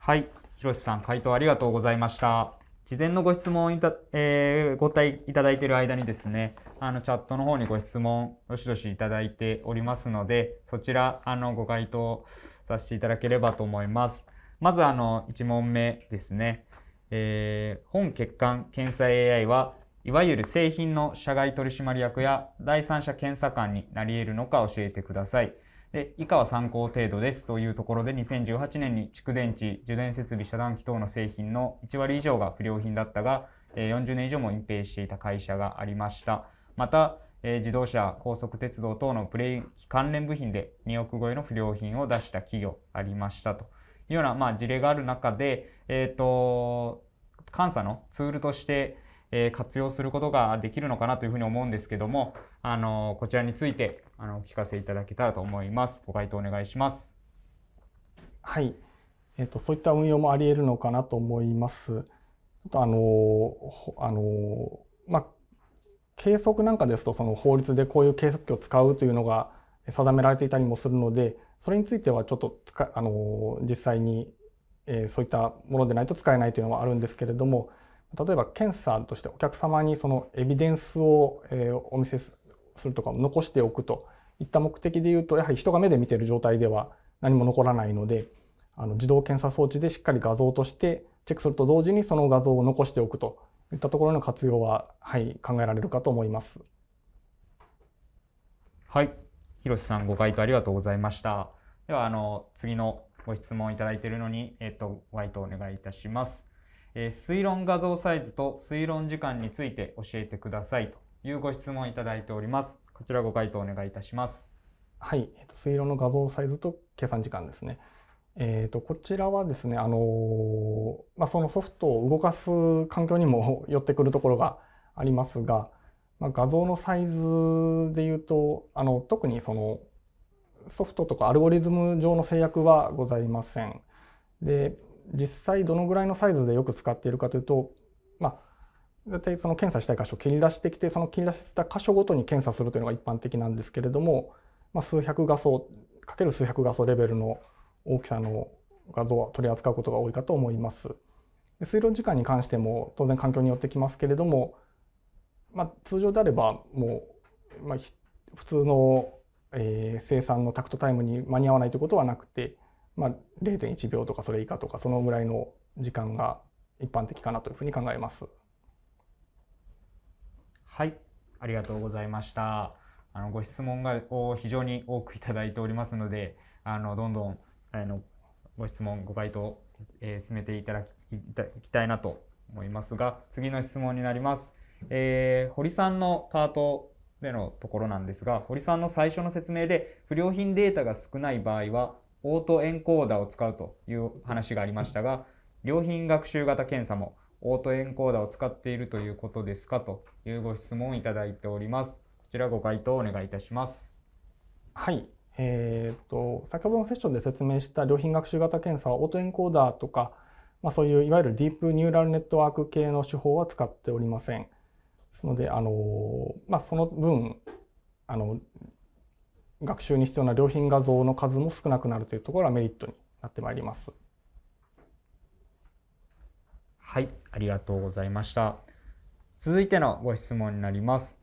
はい、広瀬さん回答ありがとうございました。事前のご質問いた、えー、ご対いただいている間にですね、あのチャットの方にご質問、どしどしいただいておりますので、そちら、あの、ご回答させていただければと思います。まず、あの、1問目ですね。えー、本欠陥検査 AI はいわゆる製品の社外取締役や第三者検査官になり得るのか教えてください。で以下は参考程度ですというところで2018年に蓄電池受電設備遮断機等の製品の1割以上が不良品だったが40年以上も隠蔽していた会社がありましたまた自動車高速鉄道等のブレーキ関連部品で2億超えの不良品を出した企業ありましたというようなまあ事例がある中でえー、と監査のツールとしてえ活用することができるのかなというふうに思うんですけども、あのこちらについてあのお聞かせいただけたらと思います。ご回答お願いします。はい、えーと、そういった運用もあり得るのかなと思います。あのあのまあ、計測なんかですとその法律でこういう計測器を使うというのが定められていたりもするのでそれについてはちょっとあの実際に、えー、そういったものでないと使えないというのはあるんですけれども例えば検査としてお客様にそのエビデンスを、えー、お見せするとか残しておくといった目的でいうとやはり人が目で見てる状態では何も残らないのであの自動検査装置でしっかり画像としてチェックすると同時にその画像を残しておくといったところの活用は、はい、考えられるかと思います。はい、広瀬さんご回答ありがとうございました。ではあの次のご質問いただいているのに、えっと、ご回答お願いいたします。えー、推論画像サイズと推論時間について教えてくださいというご質問いただいております。こちらご回答お願いいたします。はい、えーと、と推論の画像サイズと計算時間ですね。えーと、とこちらはですね、あのー、まあ、そのソフトを動かす環境にも寄ってくるところがありますが、まあ、画像のサイズでいうとあの特にそのソフトとかアルゴリズム上の制約はございません。で実際どのぐらいのサイズでよく使っているかというと、まあ、大体その検査したい箇所を切り出してきてその切り出した箇所ごとに検査するというのが一般的なんですけれども、まあ、数百画素かける数百画素レベルの大きさの画像は取り扱うことが多いかと思います。水路時間に関しても当然環境によってきますけれども、まあ、通常であればもう、まあ、普通の、えー、生産のタクトタイムに間に合わないということはなくてまあ、0.1秒とかそれ以下とかそのぐらいの時間が一般的かなというふうに考えます。はい、ありがとうございました。あのご質問がお非常に多くいただいておりますので、あのどんどんあのご質問ご回答、えー、進めていただきたいなと思いますが、次の質問になります。えー、堀さんのパートでのところなんですが、堀さんの最初の説明で不良品データが少ない場合はオートエンコーダーを使うという話がありましたが、良品学習型検査もオートエンコーダーを使っているということですかというご質問をいただいております。こちらご回答をお願いいたします。はい。えーと、と先ほどのセッションで説明した良品学習型検査はオートエンコーダーとか、まあ、そういういわゆるディープニューラルネットワーク系の手法は使っておりません。ですので、あのまあ、その分あの学習に必要な良品画像の数も少なくなるというところはメリットになってまいります。はい、ありがとうございました。続いてのご質問になります。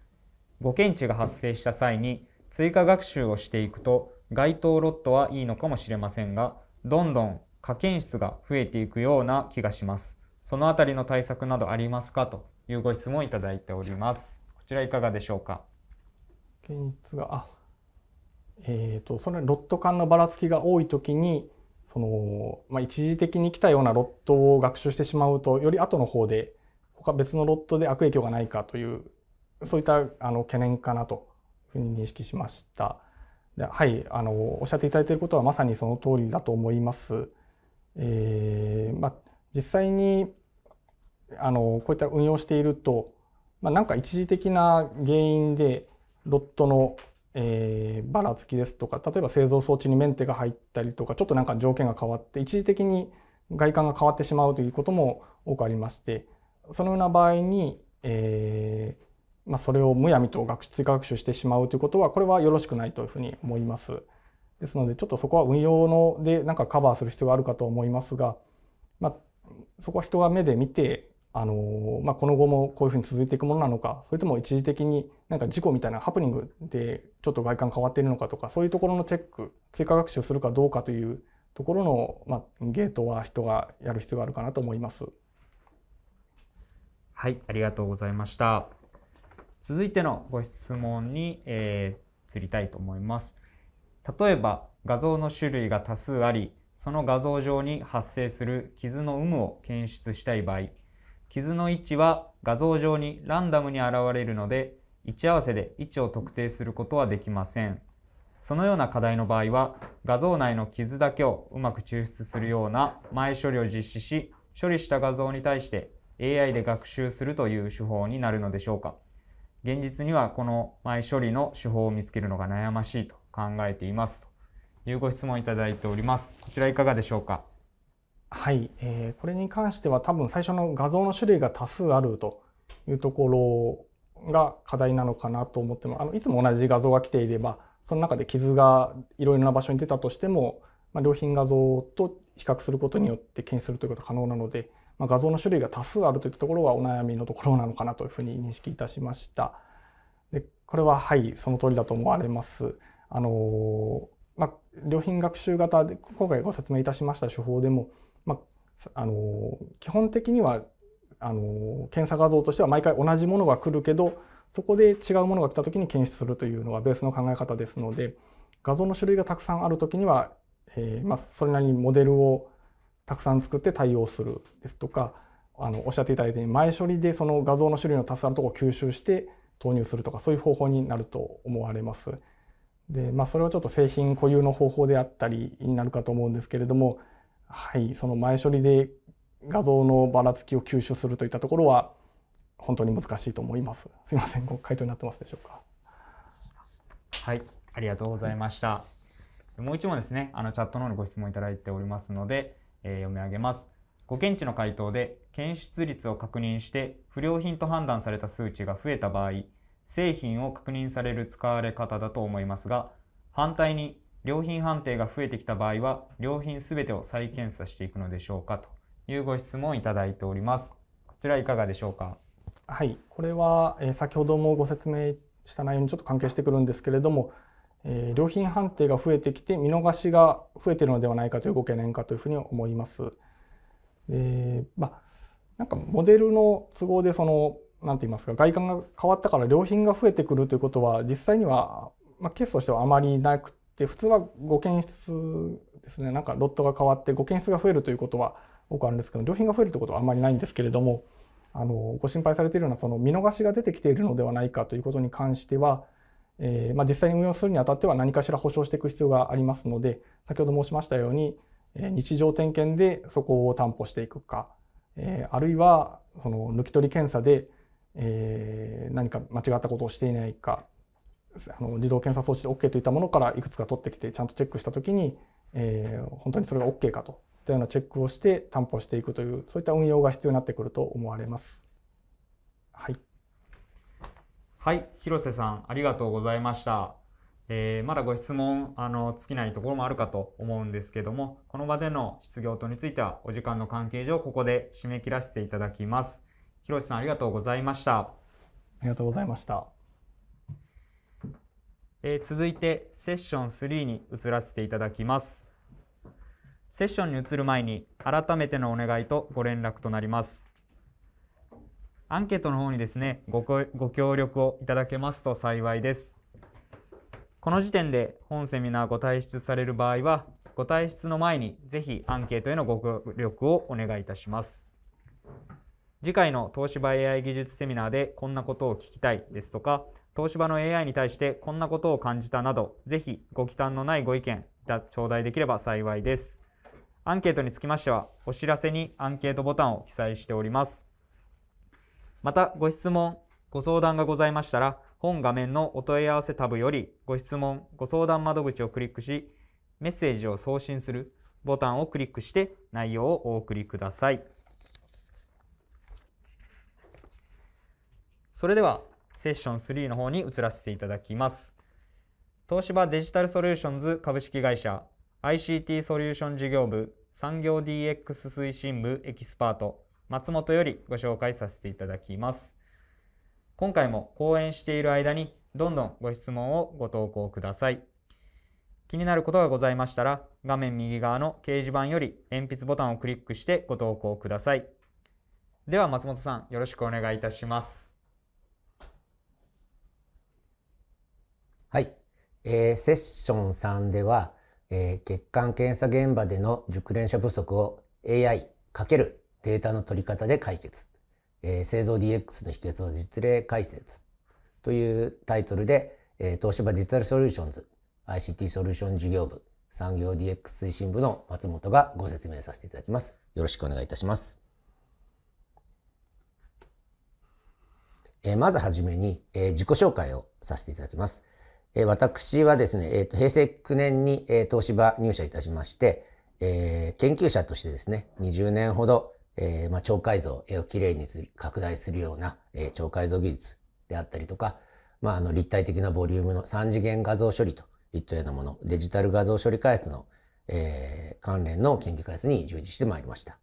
誤検知が発生した際に追加学習をしていくと該当ロットはいいのかもしれませんが、どんどん可検出が増えていくような気がします。そのあたりの対策などありますかというご質問をいただいております。こちらいかがでしょうか。検出が、あ、えーと、そのロット間のばらつきが多い時にその、まあ、一時的に来たようなロットを学習してしまうとより後の方で他別のロットで悪影響がないかというそういったあの懸念かなというふうに認識しました。ではいあのおっしゃっていただいていることはまさにその通りだと思います。えーまあ、実際にあのこういった運用していると、まあ、なんか一時的な原因でロットのえー、ばつきですとか例えば製造装置にメンテが入ったりとかちょっとなんか条件が変わって一時的に外観が変わってしまうということも多くありましてそのような場合に、えー、まあ、それをむやみと学追加学習してしまうということはこれはよろしくないというふうに思います。ですのでちょっとそこは運用のでなんかカバーする必要があるかと思いますが、まあ、そこは人が目で見てあのまあ、この後もこういうふうに続いていくものなのかそれとも一時的になんか事故みたいなハプニングでちょっと外観変わっているのかとかそういうところのチェック追加学習するかどうかというところの、まあ、ゲートは人がやる必要があるかなと思います。はいありがとうございました続いてのご質問に、えー、移りたいと思います。例えば画像の種類が多数ありその画像上に発生する傷の有無を検出したい場合傷の位置は画像上にランダムに現れるので位置合わせで位置を特定することはできませんそのような課題の場合は画像内の傷だけをうまく抽出するような前処理を実施し処理した画像に対して AI で学習するという手法になるのでしょうか現実にはこの前処理の手法を見つけるのが悩ましいと考えていますというご質問いただいておりますこちらいかがでしょうかはい、えー、これに関しては多分最初の画像の種類が多数あるというところが課題なのかなと思ってもあのいつも同じ画像が来ていればその中で傷がいろいろな場所に出たとしても、まあ、良品画像と比較することによって検出するということが可能なので、まあ、画像の種類が多数あるといったところはお悩みのところなのかなというふうに認識いたしました。でこれははいその通りだと思われます。あのまあ、良品学習型で今回ご説明いたしました手法でもまあ、あの基本的にはあの検査画像としては毎回同じものが来るけどそこで違うものが来た時に検出するというのがベースの考え方ですので画像の種類がたくさんある時には、えー、まあ、それなりにモデルをたくさん作って対応するですとかあのおっしゃっていただいたように前処理でその画像の種類の多数あるところを吸収して投入するとかそういう方法になると思われます。でまあ、それはちょっと製品固有の方法であったりになるかと思うんですけれどもはい、その前処理で画像のばらつきを吸収するといったところは本当に難しいと思います。すみません、ご回答になってますでしょうか。はい、ありがとうございました。もう一問ですね、あのチャットの方にご質問いただいておりますので、えー、読み上げます。ご検知の回答で検出率を確認して不良品と判断された数値が増えた場合、製品を確認される使われ方だと思いますが、反対に良品判定が増えてきた場合は、良品すべてを再検査していくのでしょうかというご質問をいただいております。こちらいかがでしょうか。はい、これは、え先ほどもご説明した内容にちょっと関係してくるんですけれども、え良品判定が増えてきて見逃しが増えているのではないかというご懸念かというふうに思います。えー、まなんかモデルの都合でその何て言いますか外観が変わったから良品が増えてくるということは実際には、まあ、ケースとしてはあまりなくで普通は5検出ですねなんかロットが変わって5検出が増えるということは多くあるんですけど良品が増えるということはあんまりないんですけれどもあのご心配されているようなその見逃しが出てきているのではないかということに関しては、えー、まあ、実際に運用するにあたっては何かしら保証していく必要がありますので先ほど申しましたように、え日常点検でそこを担保していくか、えー、あるいはその抜き取り検査で、えー、何か間違ったことをしていないかあの自動検査装置で OK といったものからいくつか取ってきてちゃんとチェックした時に、えー、本当にそれが OK かといったようなチェックをして担保していくというそういった運用が必要になってくると思われます。はい、はい、広瀬さんありがとうございました。えー、まだご質問あの尽きないところもあるかと思うんですけどもこの場での失業等についてはお時間の関係上ここで締め切らせていただきます。広瀬さんありがとうございました。ありがとうございました。えー、続いてセッション3に移らせていただきますセッションに移る前に改めてのお願いとご連絡となりますアンケートの方にですねごご協力をいただけますと幸いですこの時点で本セミナーご退出される場合はご退出の前にぜひアンケートへのご協力をお願いいたします次回の東芝 AI 技術セミナーでこんなことを聞きたいですとか東芝の AI に対してこんなことを感じたなど、ぜひご忌憚のないご意見頂戴できれば幸いです。アンケートにつきましては、お知らせにアンケートボタンを記載しております。また、ご質問、ご相談がございましたら、本画面のお問い合わせタブより、ご質問、ご相談窓口をクリックし、メッセージを送信するボタンをクリックして内容をお送りください。それではセッション3の方に移らせていただきます。東芝デジタルソリューションズ株式会社 ICT ソリューション事業部産業 DX 推進部エキスパート松本よりご紹介させていただきます。今回も講演している間にどんどんご質問をご投稿ください。気になることがございましたら画面右側の掲示板より鉛筆ボタンをクリックしてご投稿ください。では松本さんよろしくお願いいたします。はい、えー、セッション3では、えー、血管検査現場での熟練者不足を AI× データの取り方で解決、えー、製造 DX の秘訣を実例解説というタイトルで、えー、東芝デジタルソリューションズ ICT ソリューション事業部産業 DX 推進部の松本がご説明させていただきます。よろしくお願いいたします。えまずはじめに、え自己紹介をさせていただきます。え私はですね、えーと、平成9年に、え東芝入社いたしまして、えー、研究者としてですね、20年ほど、えー、まあ、超改造、絵をきれいにする、拡大するような、えー、超改造技術であったりとか、まあ、あの立体的なボリュームの3次元画像処理といったようなもの、デジタル画像処理開発の、え関連の研究開発に従事してまいりました。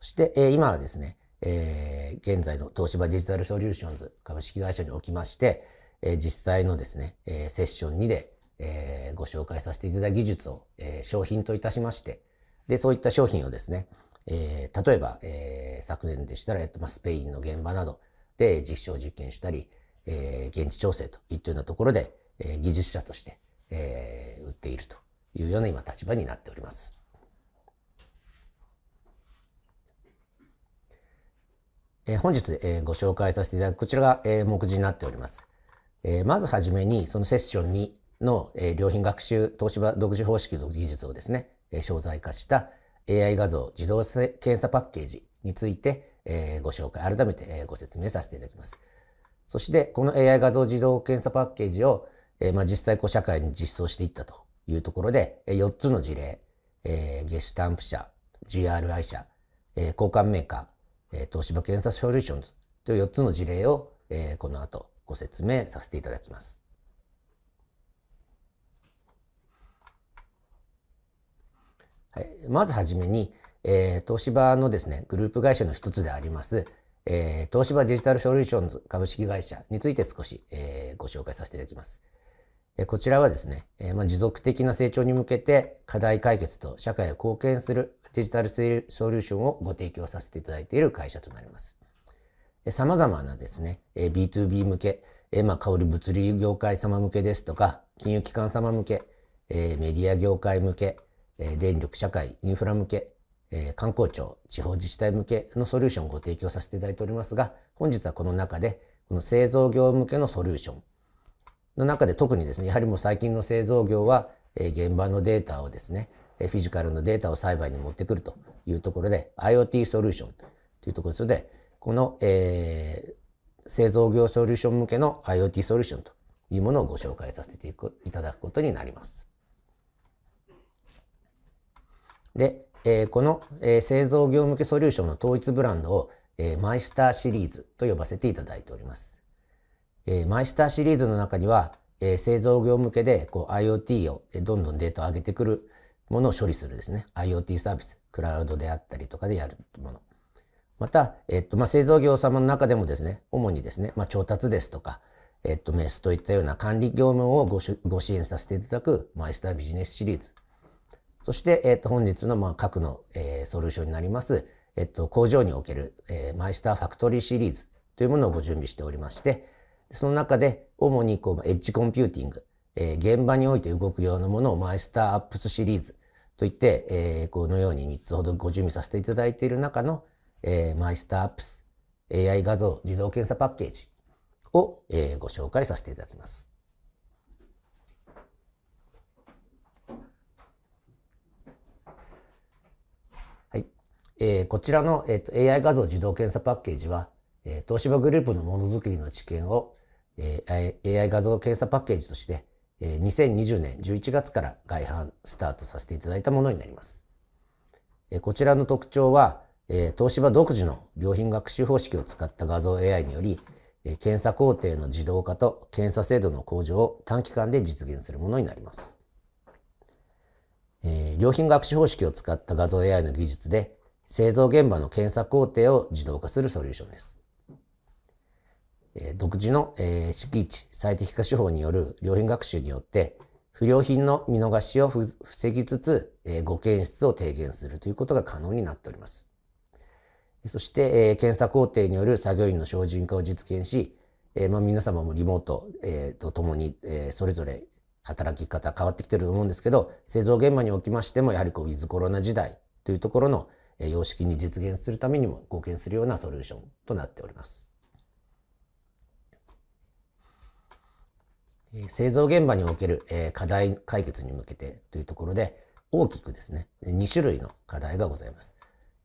そして、え今はですね、え現在の東芝デジタルソリューションズ株式会社におきまして、え実際のですね、えセッション2で、えご紹介させていただいた技術を、え商品といたしまして、で、そういった商品をですね、え例えば、え昨年でしたら、えっとまスペインの現場などで実証実験したり、え現地調整といったようなところで、え技術者として、え売っているというような今立場になっております。え本日、えご紹介させていただくこちらが、え目次になっております。えー、まずはじめに、そのセッション2の、えー、良品学習東芝独自方式の技術をですね、えー、商材化した AI 画像自動検査パッケージについて、えー、ご紹介、改めて、えー、ご説明させていただきます。そして、この AI 画像自動検査パッケージを、えーまあ、実際こう社会に実装していったというところで、4つの事例、えー、ゲシュタンプ社、GRI 社、えー、交換メーカー、えー、東芝検査ソリューションズという4つの事例を、えー、この後、ご説明させていただきます。はい、まずはじめに、えー、東芝のですね、グループ会社の一つであります、えー、東芝デジタルソリューションズ株式会社について少し、えー、ご紹介させていただきます。えー、こちらはですね、えーまあ、持続的な成長に向けて課題解決と社会を貢献するデジタルソリューションをご提供させていただいている会社となります。様々なですね、B2B 向け、まあ、香り物流業界様向けですとか、金融機関様向け、メディア業界向け、電力社会、インフラ向け、観光庁、地方自治体向けのソリューションをご提供させていただいておりますが、本日はこの中で、この製造業向けのソリューションの中で特にですね、やはりもう最近の製造業は、現場のデータをですね、フィジカルのデータを栽培に持ってくるというところで、IoT ソリューションというところで、この、えー、製造業ソリューション向けの IoT ソリューションというものをご紹介させていただくことになります。で、えー、この、えー、製造業向けソリューションの統一ブランドを、えー、マイスターシリーズと呼ばせていただいております。えー、マイスターシリーズの中には、えー、製造業向けでこう IoT をどんどんデータを上げてくるものを処理するですね。IoT サービス、クラウドであったりとかでやるもの。また、えっと、まあ、製造業様の中でもですね、主にですね、まあ、調達ですとか、えっと、メスといったような管理業務をごご支援させていただく、マイスタービジネスシリーズ。そして、えっと、本日の、まあ、核の、えー、ソリューションになります、えっと、工場における、えー、マイスターファクトリーシリーズというものをご準備しておりまして、その中で、主に、こう、エッジコンピューティング、えー、現場において動くようなものをマイスターアップスシリーズといって、えー、このように3つほどご準備させていただいている中の、えー、マイスターアップス AI 画像自動検査パッケージを、えー、ご紹介させていただきます。はい。えー、こちらの、えーと、AI 画像自動検査パッケージは、えー、東芝グループのものづくりの知見を、えー、AI 画像検査パッケージとして、えー、2020年11月から外販スタートさせていただいたものになります。えー、こちらの特徴は、えー、東芝独自の良品学習方式を使った画像 AI により、えー、検査工程の自動化と検査精度の向上を短期間で実現するものになります。えー、良品学習方式を使った画像 AI の技術で、製造現場の検査工程を自動化するソリューションです。えー、独自の、えー、敷地最適化手法による良品学習によって、不良品の見逃しを防ぎつつ、えー、ご検出を低減するということが可能になっております。そして、えー、検査工程による作業員の精進化を実現し、えー、まあ、皆様もリモート、えー、とともに、えそれぞれ働き方変わってきてると思うんですけど、製造現場におきましても、やはりこう、ウィズコロナ時代というところの、え様式に実現するためにも貢献するようなソリューションとなっております。製造現場における課題解決に向けてというところで大きくですね2種類の課題がございます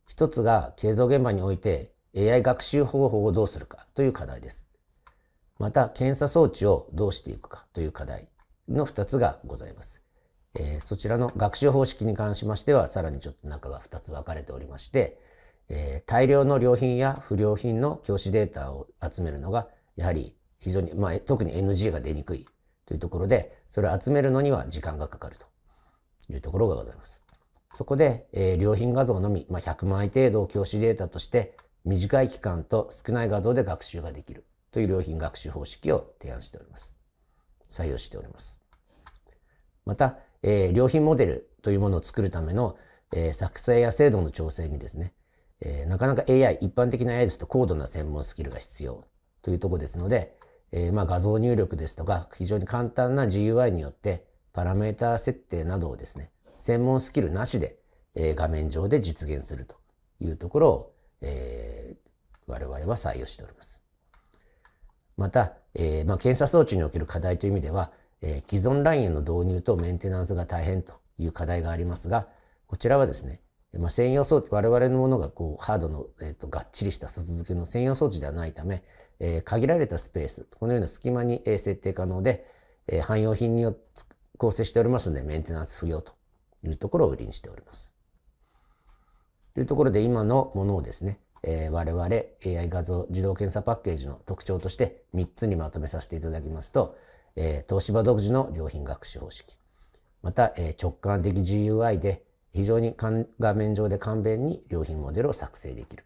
一つが経営現場において AI 学習方法をどうするかという課題です。また、検査装置をどうしていくかという課題の二つがございます。えー、そちらの学習方式に関しましては、さらにちょっと中が二つ分かれておりまして、えー、大量の良品や不良品の教師データを集めるのが、やはり非常に、まあ、特に NG が出にくいというところで、それを集めるのには時間がかかるというところがございます。そこで、えー、良品画像のみ、まあ、100枚程度を教師データとして短い期間と少ない画像で学習ができるという良品学習方式を提案しております。採用しております。また、えー、良品モデルというものを作るための、えー、作成や精度の調整にですね、えー、なかなか AI、一般的な AI ですと高度な専門スキルが必要というところですので、えー、まあ画像入力ですとか、非常に簡単な GUI によってパラメータ設定などをですね、専門スキルなしで、えー、画面上で実現するというところを、えー、我々は採用しております。また、えーまあ、検査装置における課題という意味では、えー、既存ラインへの導入とメンテナンスが大変という課題がありますが、こちらはですね、まあ、専用装置、我々のものがこうハードの、えーと、がっちりした外付けの専用装置ではないため、えー、限られたスペース、このような隙間に設定可能で、えー、汎用品によって構成しておりますのでメンテナンス不要というところを売りにしております。というところで今のものをですね、えー、我々 AI 画像自動検査パッケージの特徴として3つにまとめさせていただきますと、えー、東芝独自の良品学習方式、また、えー、直感的 GUI で非常に画面上で簡便に良品モデルを作成できる。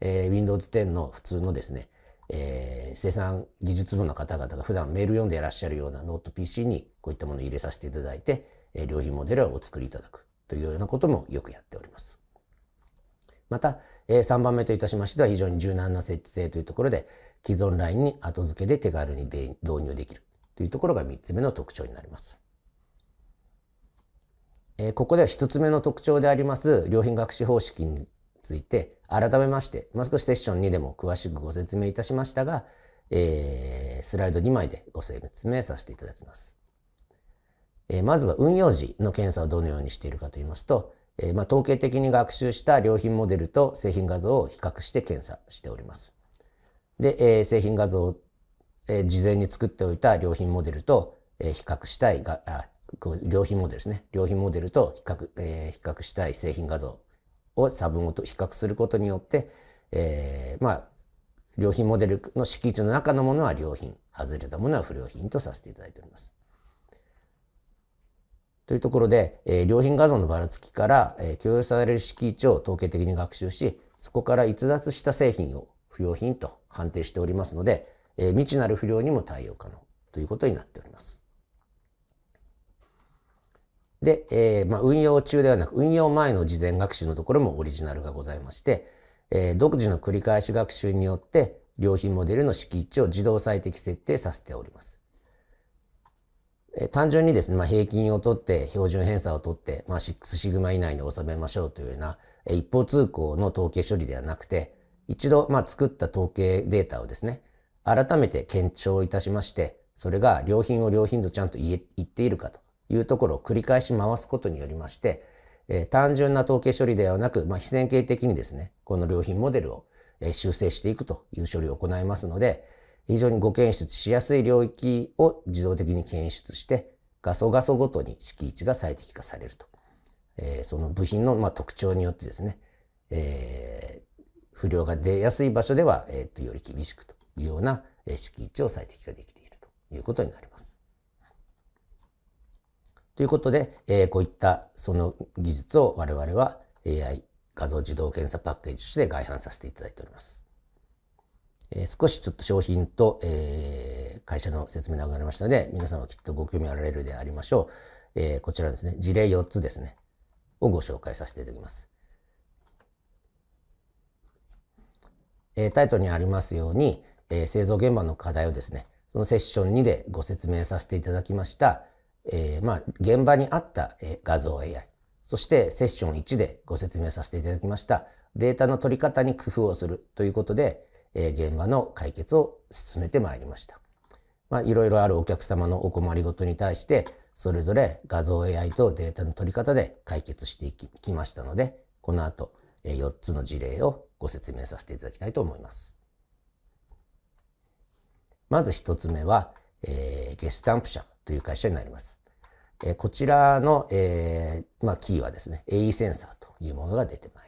え Windows 10の普通のですね、えー、生産技術部の方々が普段メール読んでいらっしゃるようなノート PC にこういったものを入れさせていただいて、良品モデルをお作りいただくというようなこともよくやっております。また、3番目といたしましては非常に柔軟な設置性というところで既存ラインに後付けで手軽に導入できるというところが3つ目の特徴になります。ここでは1つ目の特徴であります良品学習方式について改めまして、もう少しセッション2でも詳しくご説明いたしましたが、えー、スライド2枚でご説明させていただきます。えまずは運用時の検査をどのようにしているかと言いますと、えまあ、統計的に学習した良品モデルと製品画像を比較して検査しております。で、え製品画像を、え事前に作っておいた良品モデルと、え比較したいが、あ良品モデルですね。良品モデルと比較,、え比較したい製品画像を差分ごと比較することによって、えまあ、良品モデルの敷地の中のものは良品、外れたものは不良品とさせていただいております。というところで、えー、良品画像のばらつきから、えー、共有される敷地を統計的に学習し、そこから逸脱した製品を不良品と判定しておりますので、えー、未知なる不良にも対応可能ということになっております。で、えーまあ、運用中ではなく、運用前の事前学習のところもオリジナルがございまして、えー、独自の繰り返し学習によって、良品モデルの敷地を自動最適設定させております。え単純にですね、まあ、平均を取って、標準偏差を取って、まあ、6シグマ以内に収めましょうというような、え一方通行の統計処理ではなくて、一度、まあ、作った統計データをですね、改めて検証いたしまして、それが良品を良品とちゃんと言言っているかというところを繰り返し回すことによりまして、え単純な統計処理ではなく、まあ、非線形的にですね、この良品モデルを修正していくという処理を行いますので、非常にご検出しやすい領域を自動的に検出して画素画素ごとに敷地が最適化されると、えー、その部品のま特徴によってですね、えー、不良が出やすい場所では、えー、とより厳しくというような敷地を最適化できているということになります。ということで、えー、こういったその技術を我々は AI 画像自動検査パッケージとして外販させていただいております。えー、少しちょっと商品と、えー、会社の説明なくなりましたので、皆様きっとご興味あられるでありましょう。えー、こちらですね、事例4つですね、をご紹介させていただきます。えタイトルにありますように、え製造現場の課題をですね、そのセッション2でご説明させていただきました、えまあ、現場にあった、え画像 AI、そしてセッション1でご説明させていただきました、データの取り方に工夫をするということで、え現場の解決を進めてまいりました。まあ、いろいろあるお客様のお困りごとに対して、それぞれ画像 AI とデータの取り方で解決していきましたので、この後、4つの事例をご説明させていただきたいと思います。まず1つ目は、えー、ゲスタンプ社という会社になります。えー、こちらの、えーまあ、キーはですね、AE センサーというものが出てまいります。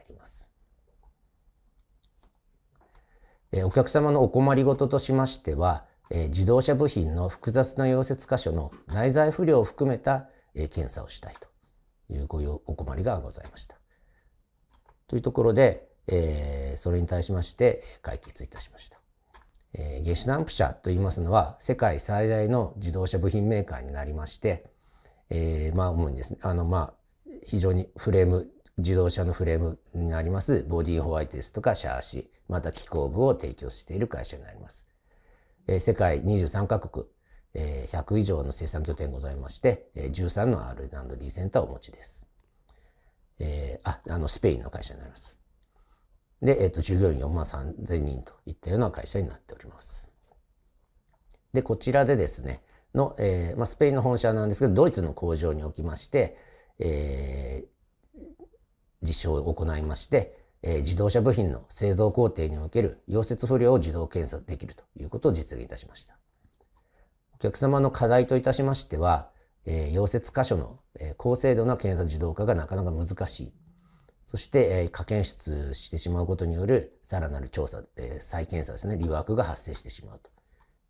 えお客様のお困りごととしましては、え自動車部品の複雑な溶接箇所の内在不良を含めた、え検査をしたいというごお困りがございました。というところで、えそれに対しまして解決いたしました。えー、ゲシュナンプ社といいますのは世界最大の自動車部品メーカーになりまして、えー、まあ主にですねあのまあ非常にフレーム自動車のフレームになりますボディホワイトですとかシャーシー、また機構部を提供している会社になります。えー、世界23カ国、えー、100以上の生産拠点ございまして、えー、13の R&D センターをお持ちです。えー、あ、あの、スペインの会社になります。で、えっ、ー、と、従業員4万3000人といったような会社になっております。で、こちらでですね、の、えーまあ、スペインの本社なんですけど、ドイツの工場におきまして、えー、実証を行いまして、えー、自動車部品の製造工程における溶接不良を自動検査できるということを実現いたしました。お客様の課題といたしましては、えー、溶接箇所の、えー、高精度な検査自動化がなかなか難しい。そして、えー、加検出してしまうことによるさらなる調査、えー、再検査ですね、リワークが発生してしまうと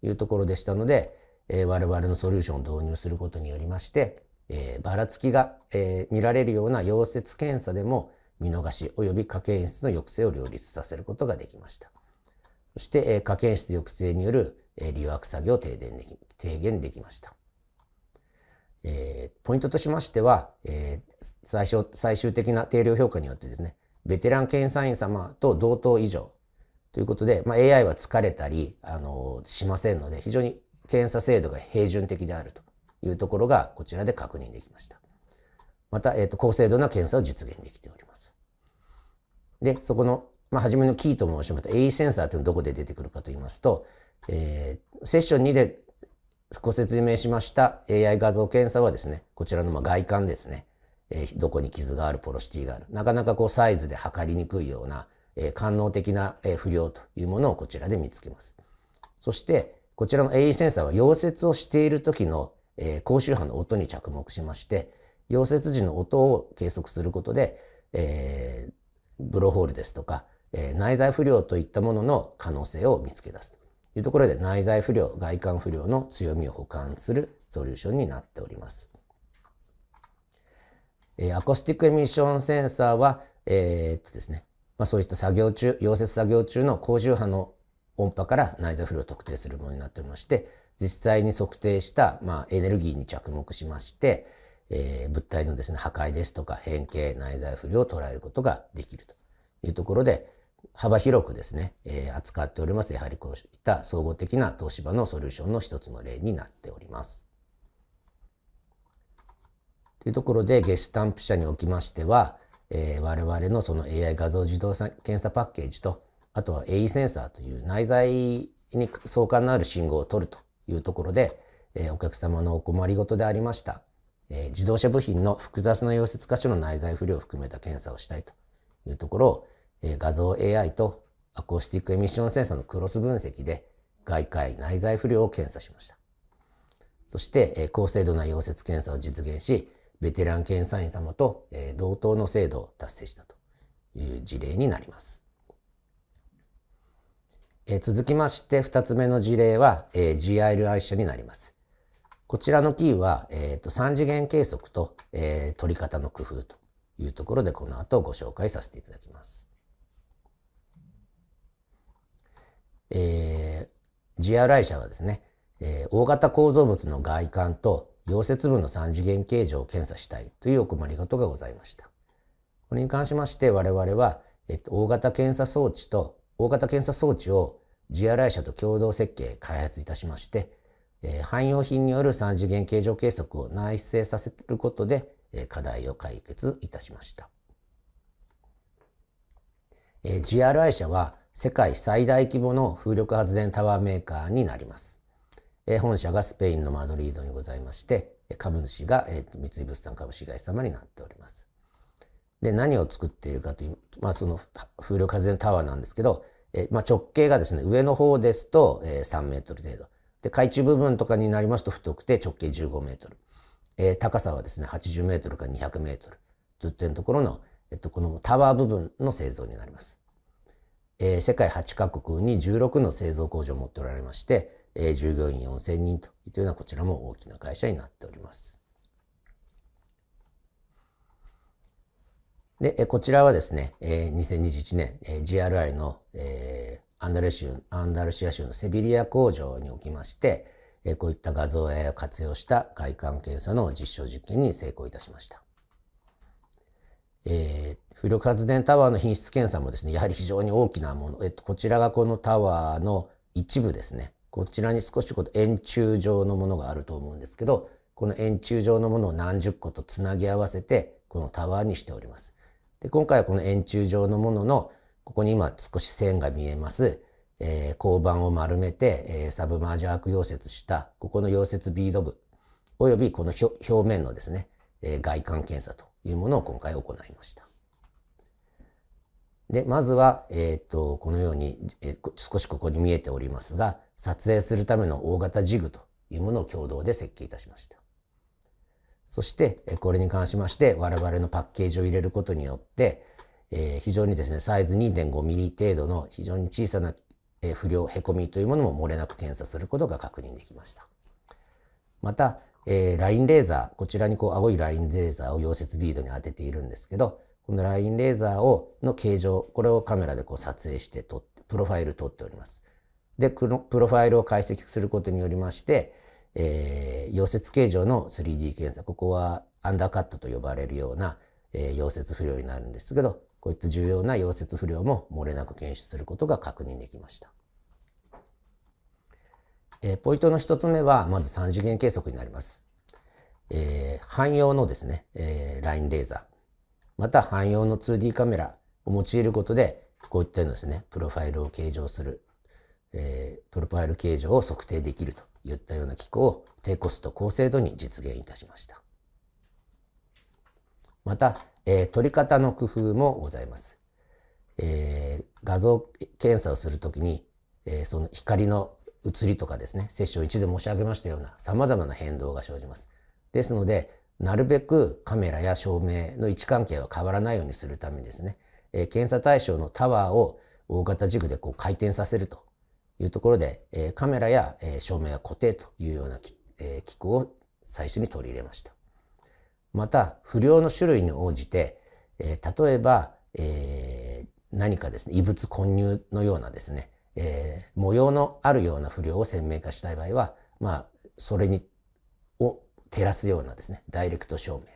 いうところでしたので、えー、我々のソリューションを導入することによりまして、えー、ばらつきが、えー、見られるような溶接検査でも見逃し及び家計演出の抑制を両立させることができました。そして、えー、家計演出抑制による、えー、留悪作業を低減でき低減できました。えー、ポイントとしましては、えー、最初最終的な定量評価によってですね、ベテラン検査員様と同等以上ということで、まあ、AI は疲れたり、あのー、しませんので、非常に検査精度が平準的であると。いうところがこちらで確認できました。また、えーと、高精度な検査を実現できております。で、そこの、まあ、初めのキーと申しました AE センサーというのはどこで出てくるかと言いますと、えー、セッション2でご説明しました AI 画像検査はですね、こちらのま外観ですね、えー、どこに傷がある、ポロシティがある、なかなかこうサイズで測りにくいような、えー、官能的な不良というものをこちらで見つけます。そして、こちらの AE センサーは溶接をしている時のえー、高周波の音に着目しまして、溶接時の音を計測することで、えー、ブローホールですとか、えー、内在不良といったものの可能性を見つけ出すというところで内在不良、外観不良の強みを補完するソリューションになっております。えー、アコースティックエミッションセンサーは、えー、っとですね、まあ、そういった作業中、溶接作業中の高周波の音波から内在不良を特定するものになっておりまして、実際に測定した、まあ、エネルギーに着目しまして、えー、物体のですね、破壊ですとか変形、内在不良を捉えることができるというところで、幅広くですね、えー、扱っております。やはりこういった総合的な東芝のソリューションの一つの例になっております。というところで、ゲスタンプ社におきましては、えー、我々のその AI 画像自動検査パッケージと、あとは AE センサーという内在に相関のある信号を取るというところで、えー、お客様のお困りごとでありました、えー、自動車部品の複雑な溶接箇所の内在不良を含めた検査をしたいというところを、えー、画像 AI とアコースティックエミッションセンサーのクロス分析で外界内在不良を検査しました。そして、えー、高精度な溶接検査を実現し、ベテラン検査員様と、えー、同等の精度を達成したという事例になります。えー、続きまして2つ目の事例は、えー、g i i 社になります。こちらのキーは、えーと、3次元計測と、えー、取り方の工夫というところでこの後ご紹介させていただきます。えー、GRI 社はですね、えー、大型構造物の外観と溶接部の3次元形状を検査したいというお困りごとがございました。これに関しまして我々は、えっと、大型検査装置と大型検査装置を GRI 社と共同設計、開発いたしまして、えー、汎用品による3次元形状計測を内製させることで、えー、課題を解決いたしました。えー、GRI 社は世界最大規模の風力発電タワーメーカーになります。えー、本社がスペインのマドリードにございまして、株主が、えー、三井物産株式会社様になっております。で、何を作っているかという、まあ、その風力発電タワーなんですけど、えまあ、直径がですね、上の方ですと、えー、3メートル程度。で、海中部分とかになりますと太くて直径15メートル。えー、高さはですね、80メートルから200メートル。ずっというところの、えっと、このタワー部分の製造になります。えー、世界8カ国に16の製造工場を持っておられまして、えー、従業員4000人というようなこちらも大きな会社になっております。で、こちらはですね、2021年 GRI のアンダルシアンダルシア州のセビリア工場におきまして、こういった画像 AI を活用した外観検査の実証実験に成功いたしました。えー、風力発電タワーの品質検査もですね、やはり非常に大きなもの、えっと、こちらがこのタワーの一部ですね、こちらに少しこう円柱状のものがあると思うんですけど、この円柱状のものを何十個とつなぎ合わせて、このタワーにしております。で、今回はこの円柱状のものの、ここに今少し線が見えます、えー、鋼板を丸めて、えー、サブマージャーク溶接した、ここの溶接ビード部、およびこの表面のですね、えー、外観検査というものを今回行いました。で、まずは、えっ、と、このように、えー、少しここに見えておりますが、撮影するための大型ジグというものを共同で設計いたしました。そして、これに関しまして、我々のパッケージを入れることによって、えー、非常にですね、サイズ2.5ミリ程度の非常に小さな不良、へこみというものも漏れなく検査することが確認できました。また、えー、ラインレーザー、こちらにこう青いラインレーザーを溶接ビードに当てているんですけど、このラインレーザーを、の形状、これをカメラでこう撮影して撮って、プロファイル撮っております。で、プロファイルを解析することによりまして、えー、溶接形状の 3D 検査。ここはアンダーカットと呼ばれるような、えー、溶接不良になるんですけど、こういった重要な溶接不良も漏れなく検出することが確認できました。えー、ポイントの一つ目は、まず3次元計測になります。えー、汎用のですね、えー、ラインレーザー、また汎用の 2D カメラを用いることで、こういったようなですね、プロファイルを計上するえー、プロパイル形状を測定できるといったような機構を低コスト高精度に実現いたしました。また、えー、取り方の工夫もございます。えー、画像検査をするときに、えー、その光の移りとかですね、セッション1で申し上げましたような様々な変動が生じます。ですので、なるべくカメラや照明の位置関係は変わらないようにするためですね、えー、検査対象のタワーを大型軸でこう回転させるというところで、えカメラや、え照明は固定というような、え機構を最初に取り入れました。また、不良の種類に応じて、え例えば、え何かですね、異物混入のようなですね、え模様のあるような不良を鮮明化したい場合は、まあ、それに、を照らすようなですね、ダイレクト照明。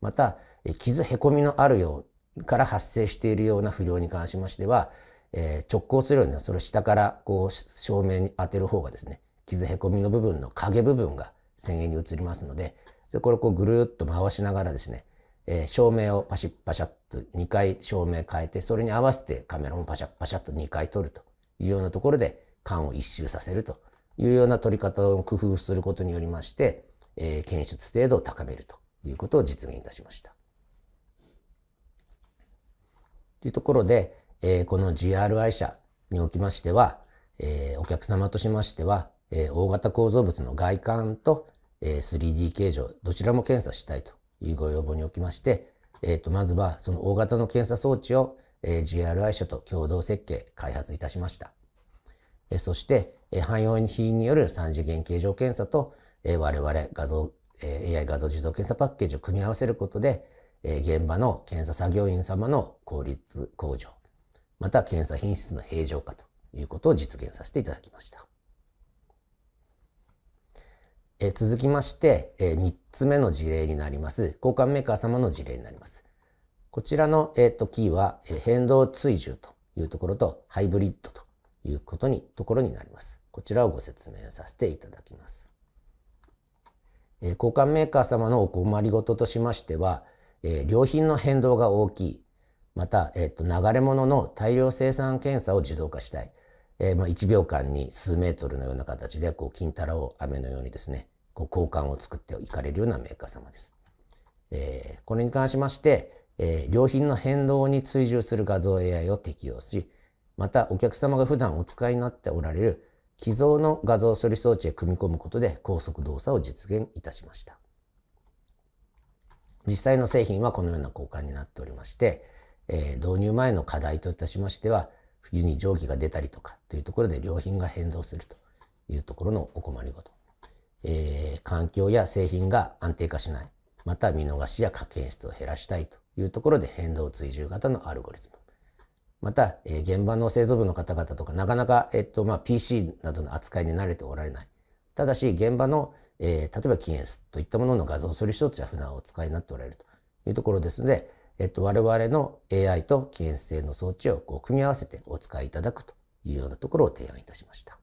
また、傷へこみのあるようから発生しているような不良に関しましては、えー、直行するようなそれを下からこう照明に当てる方がですね傷へこみの部分の影部分が線維に移りますのでそれこれこうぐるっと回しながらですね、えー、照明をパシッパシャッと2回照明変えてそれに合わせてカメラもパシャッパシャッと2回撮るというようなところで缶を一周させるというような撮り方を工夫することによりまして、えー、検出精度を高めるということを実現いたしました。というところで、えー、この GRI 社におきましては、えー、お客様としましては、えー、大型構造物の外観と、え 3D 形状、どちらも検査したいというご要望におきまして、えー、とまずはその大型の検査装置を、え GRI 社と共同設計、開発いたしました。えそして、え汎用品による3次元形状検査と、え我々画像、え AI 画像自動検査パッケージを組み合わせることで、え現場の検査作業員様の効率向上、また検査品質の平常化ということを実現させていただきました。え続きまして、え3つ目の事例になります。交換メーカー様の事例になります。こちらの、えー、とキーは、え変動追従というところとハイブリッドということに、ところになります。こちらをご説明させていただきます。え交換メーカー様のお困りごととしましては、え良品の変動が大きいまた、えっと、流れ物の大量生産検査を自動化したい。えー、まあ、1秒間に数メートルのような形で、こう、金太郎飴のようにですね、こう、交換を作っていかれるようなメーカー様です。えー、これに関しまして、えー、良品の変動に追従する画像 AI を適用し、またお客様が普段お使いになっておられる既存の画像処理装置へ組み込むことで高速動作を実現いたしました。実際の製品はこのような交換になっておりまして、えー、導入前の課題といたしましては、冬に蒸気が出たりとかというところで良品が変動するというところのお困りごと。えー、環境や製品が安定化しない。また見逃しや課検質を減らしたいというところで変動追従型のアルゴリズム。また、えー、現場の製造部の方々とか、なかなか、えっと、まあ、PC などの扱いに慣れておられない。ただし、現場の、えー、例えばキエンスといったものの画像処理装置は普段お使いになっておられるというところですので、えっと、我々の AI と危険性の装置をこう組み合わせてお使いいただくというようなところを提案いたしました。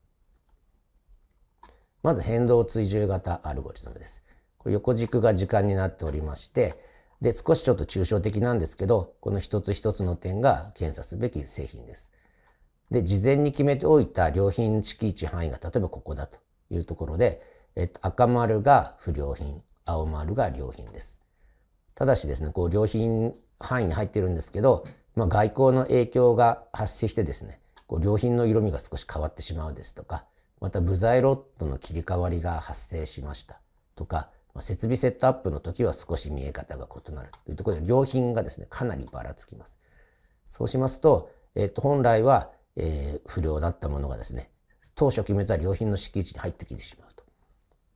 まず変動追従型アルゴリズムです。これ横軸が時間になっておりまして、で、少しちょっと抽象的なんですけど、この一つ一つの点が検査すべき製品です。で、事前に決めておいた良品敷地範囲が例えばここだというところで、えっと、赤丸が不良品、青丸が良品です。ただしですね、こう良品範囲に入ってるんですけど、まあ、外交の影響が発生してですね、こう良品の色味が少し変わってしまうですとか、また部材ロットの切り替わりが発生しましたとか、まあ、設備セットアップの時は少し見え方が異なるというところで良品がですね、かなりばらつきます。そうしますと、えっと、本来は、えー、不良だったものがですね、当初決めた良品の敷地に入ってきてしまうと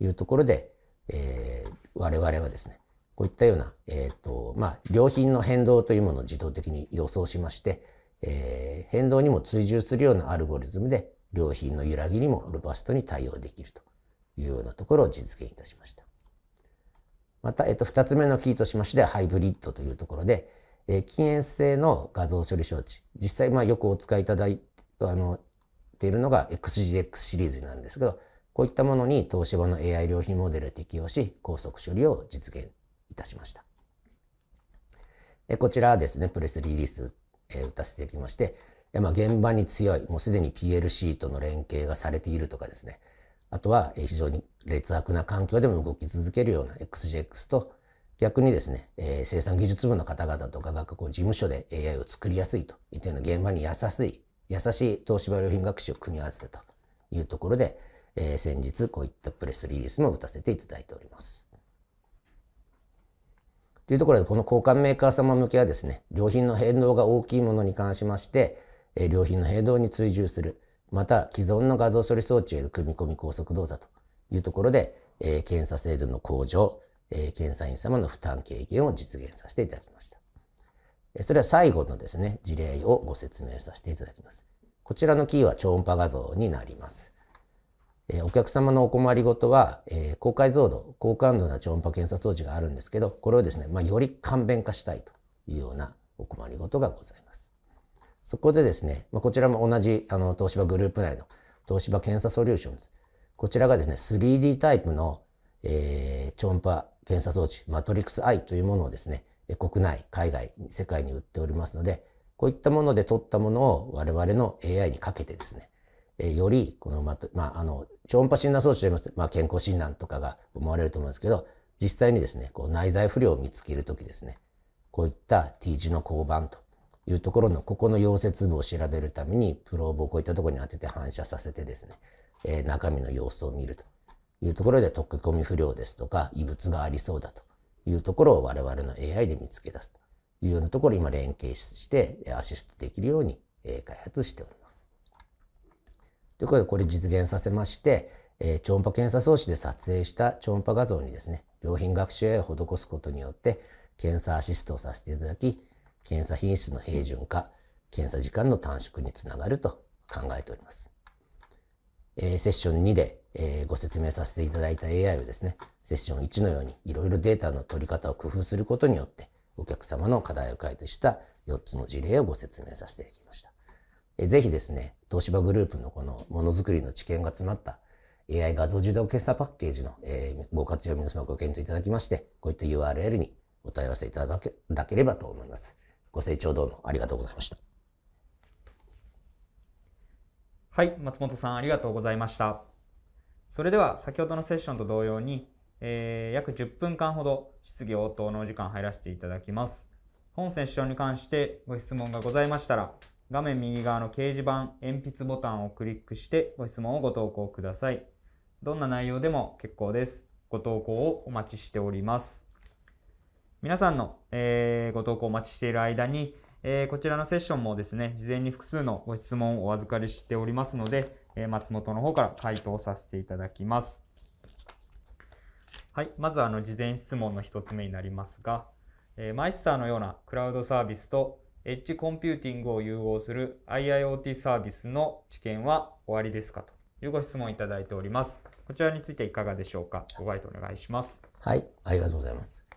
いうところで、えー、我々はですね、こういったような、えーとまあ、良品の変動というものを自動的に予想しまして、えー、変動にも追従するようなアルゴリズムで良品の揺らぎにもロバストに対応できるというようなところを実現いたしました。また、えっと、二つ目のキーとしましてはハイブリッドというところで、えー、禁煙性の画像処理装置実際まあよくお使いいただいあのているのが XGX シリーズなんですけどこういったものに東芝の AI 良品モデルを適用し高速処理を実現いたしました。こちらはですね、プレスリリース、えー、打たせてきまして、えまあ、現場に強い、もうすでに PLC との連携がされているとかですね、あとは、え非常に劣悪な環境でも動き続けるような XJX と、逆にですね、えー、生産技術部の方々とかがこう事務所で AI を作りやすいといったような現場に優しい、優しい東芝良品学習を組み合わせたというところで、えー、先日こういったプレスリリースも打たせていただいております。というところで、この交換メーカー様向けはですね、良品の変動が大きいものに関しまして、え良品の変動に追従する、また既存の画像処理装置への組み込み高速動作というところで、え検査精度の向上、え検査員様の負担軽減を実現させていただきました。それは最後のですね、事例をご説明させていただきます。こちらのキーは超音波画像になります。えお客様のお困りごとは、え高解像度、高感度な超音波検査装置があるんですけど、これをですね、まあ、より簡便化したいというようなお困りごとがございます。そこでですね、まあ、こちらも同じあの東芝グループ内の東芝検査ソリューションズ。こちらがですね、3D タイプの、えー、超音波検査装置、マトリックス I というものをですね、国内、海外、世界に売っておりますので、こういったもので取ったものを我々の AI にかけてですね、えー、より、この、まあ、まあ、あの、超音波診断装置といいますと、まあ、健康診断とかが思われると思うんですけど、実際にですね、こう内在不良を見つけるときですね、こういった T 字の交番というところの、ここの溶接部を調べるために、プローブをこういったところに当てて反射させてですね、えー、中身の様子を見るというところで、溶け込み不良ですとか、異物がありそうだというところを我々の AI で見つけ出すというようなところ、今連携してアシストできるように開発しております。ということで、これ実現させまして、えー、超音波検査装置で撮影した超音波画像にですね、良品学習 AI を施すことによって、検査アシストをさせていただき、検査品質の平準化、検査時間の短縮につながると考えております。えー、セッション2で、えー、ご説明させていただいた AI をですね、セッション1のようにいろいろデータの取り方を工夫することによって、お客様の課題を解決した4つの事例をご説明させていただきます。えぜひですね、東芝グループのこのものづくりの知見が詰まった AI 画像自動決済パッケージの、えー、ご活用皆様ご検討いただきまして、こういった URL にお問い合わせいただけだければと思います。ご清聴どうもありがとうございました。はい、松本さんありがとうございました。それでは先ほどのセッションと同様に、えー、約10分間ほど質疑応答のお時間入らせていただきます。本セッションに関してご質問がございましたら、画面右側の掲示板、鉛筆ボタンをクリックしてご質問をご投稿ください。どんな内容でも結構です。ご投稿をお待ちしております。皆さんの、えー、ご投稿お待ちしている間に、えー、こちらのセッションもですね、事前に複数のご質問をお預かりしておりますので、えー、松本の方から回答させていただきます。はい、まずあの事前質問の1つ目になりますが、えマイスターのようなクラウドサービスとエッジコンピューティングを融合する IIoT サービスの知見は終わりですかというご質問いただいております。こちらについていかがでしょうかご回答お願いします。はい、ありがとうございます。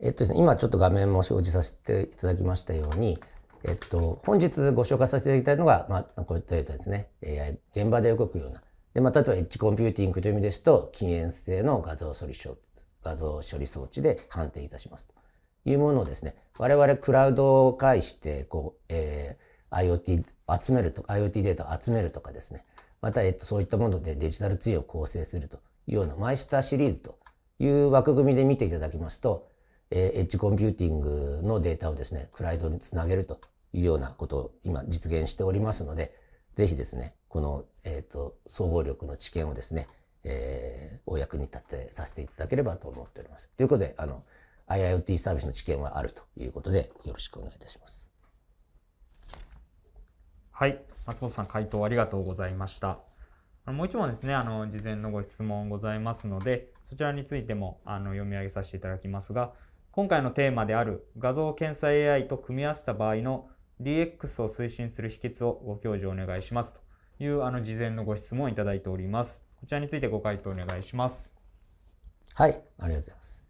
えっとですね、今ちょっと画面も表示させていただきましたように、えっと、本日ご紹介させていただいたのが、まあ、こういったデータですね、AI、現場で動くような。で、まあ、例えばエッジコンピューティングという意味ですと、禁煙性の画像処理装画像処理装置で判定いたしますと。いうものをですね、我々クラウドを介して、こう、えー、IoT 集めるとか、IoT データを集めるとかですね、また、えっと、そういったものでデジタルツイを構成するというようなマイスターシリーズという枠組みで見ていただきますと、えー、エッジコンピューティングのデータをですね、クラウドにつなげるというようなことを今実現しておりますので、ぜひですね、この、えっ、ー、と、総合力の知見をですね、えー、お役に立てさせていただければと思っております。ということで、あの、IIoT サービスの知見はあるということで、よろしくお願いいたします。はい。松本さん、回答ありがとうございました。もう一問ですね、あの、事前のご質問ございますので、そちらについてもあの読み上げさせていただきますが、今回のテーマである画像検査 AI と組み合わせた場合の DX を推進する秘訣をご教授お願いしますというあの事前のご質問をいただいております。こちらについてご回答お願いします。はい、ありがとうございます。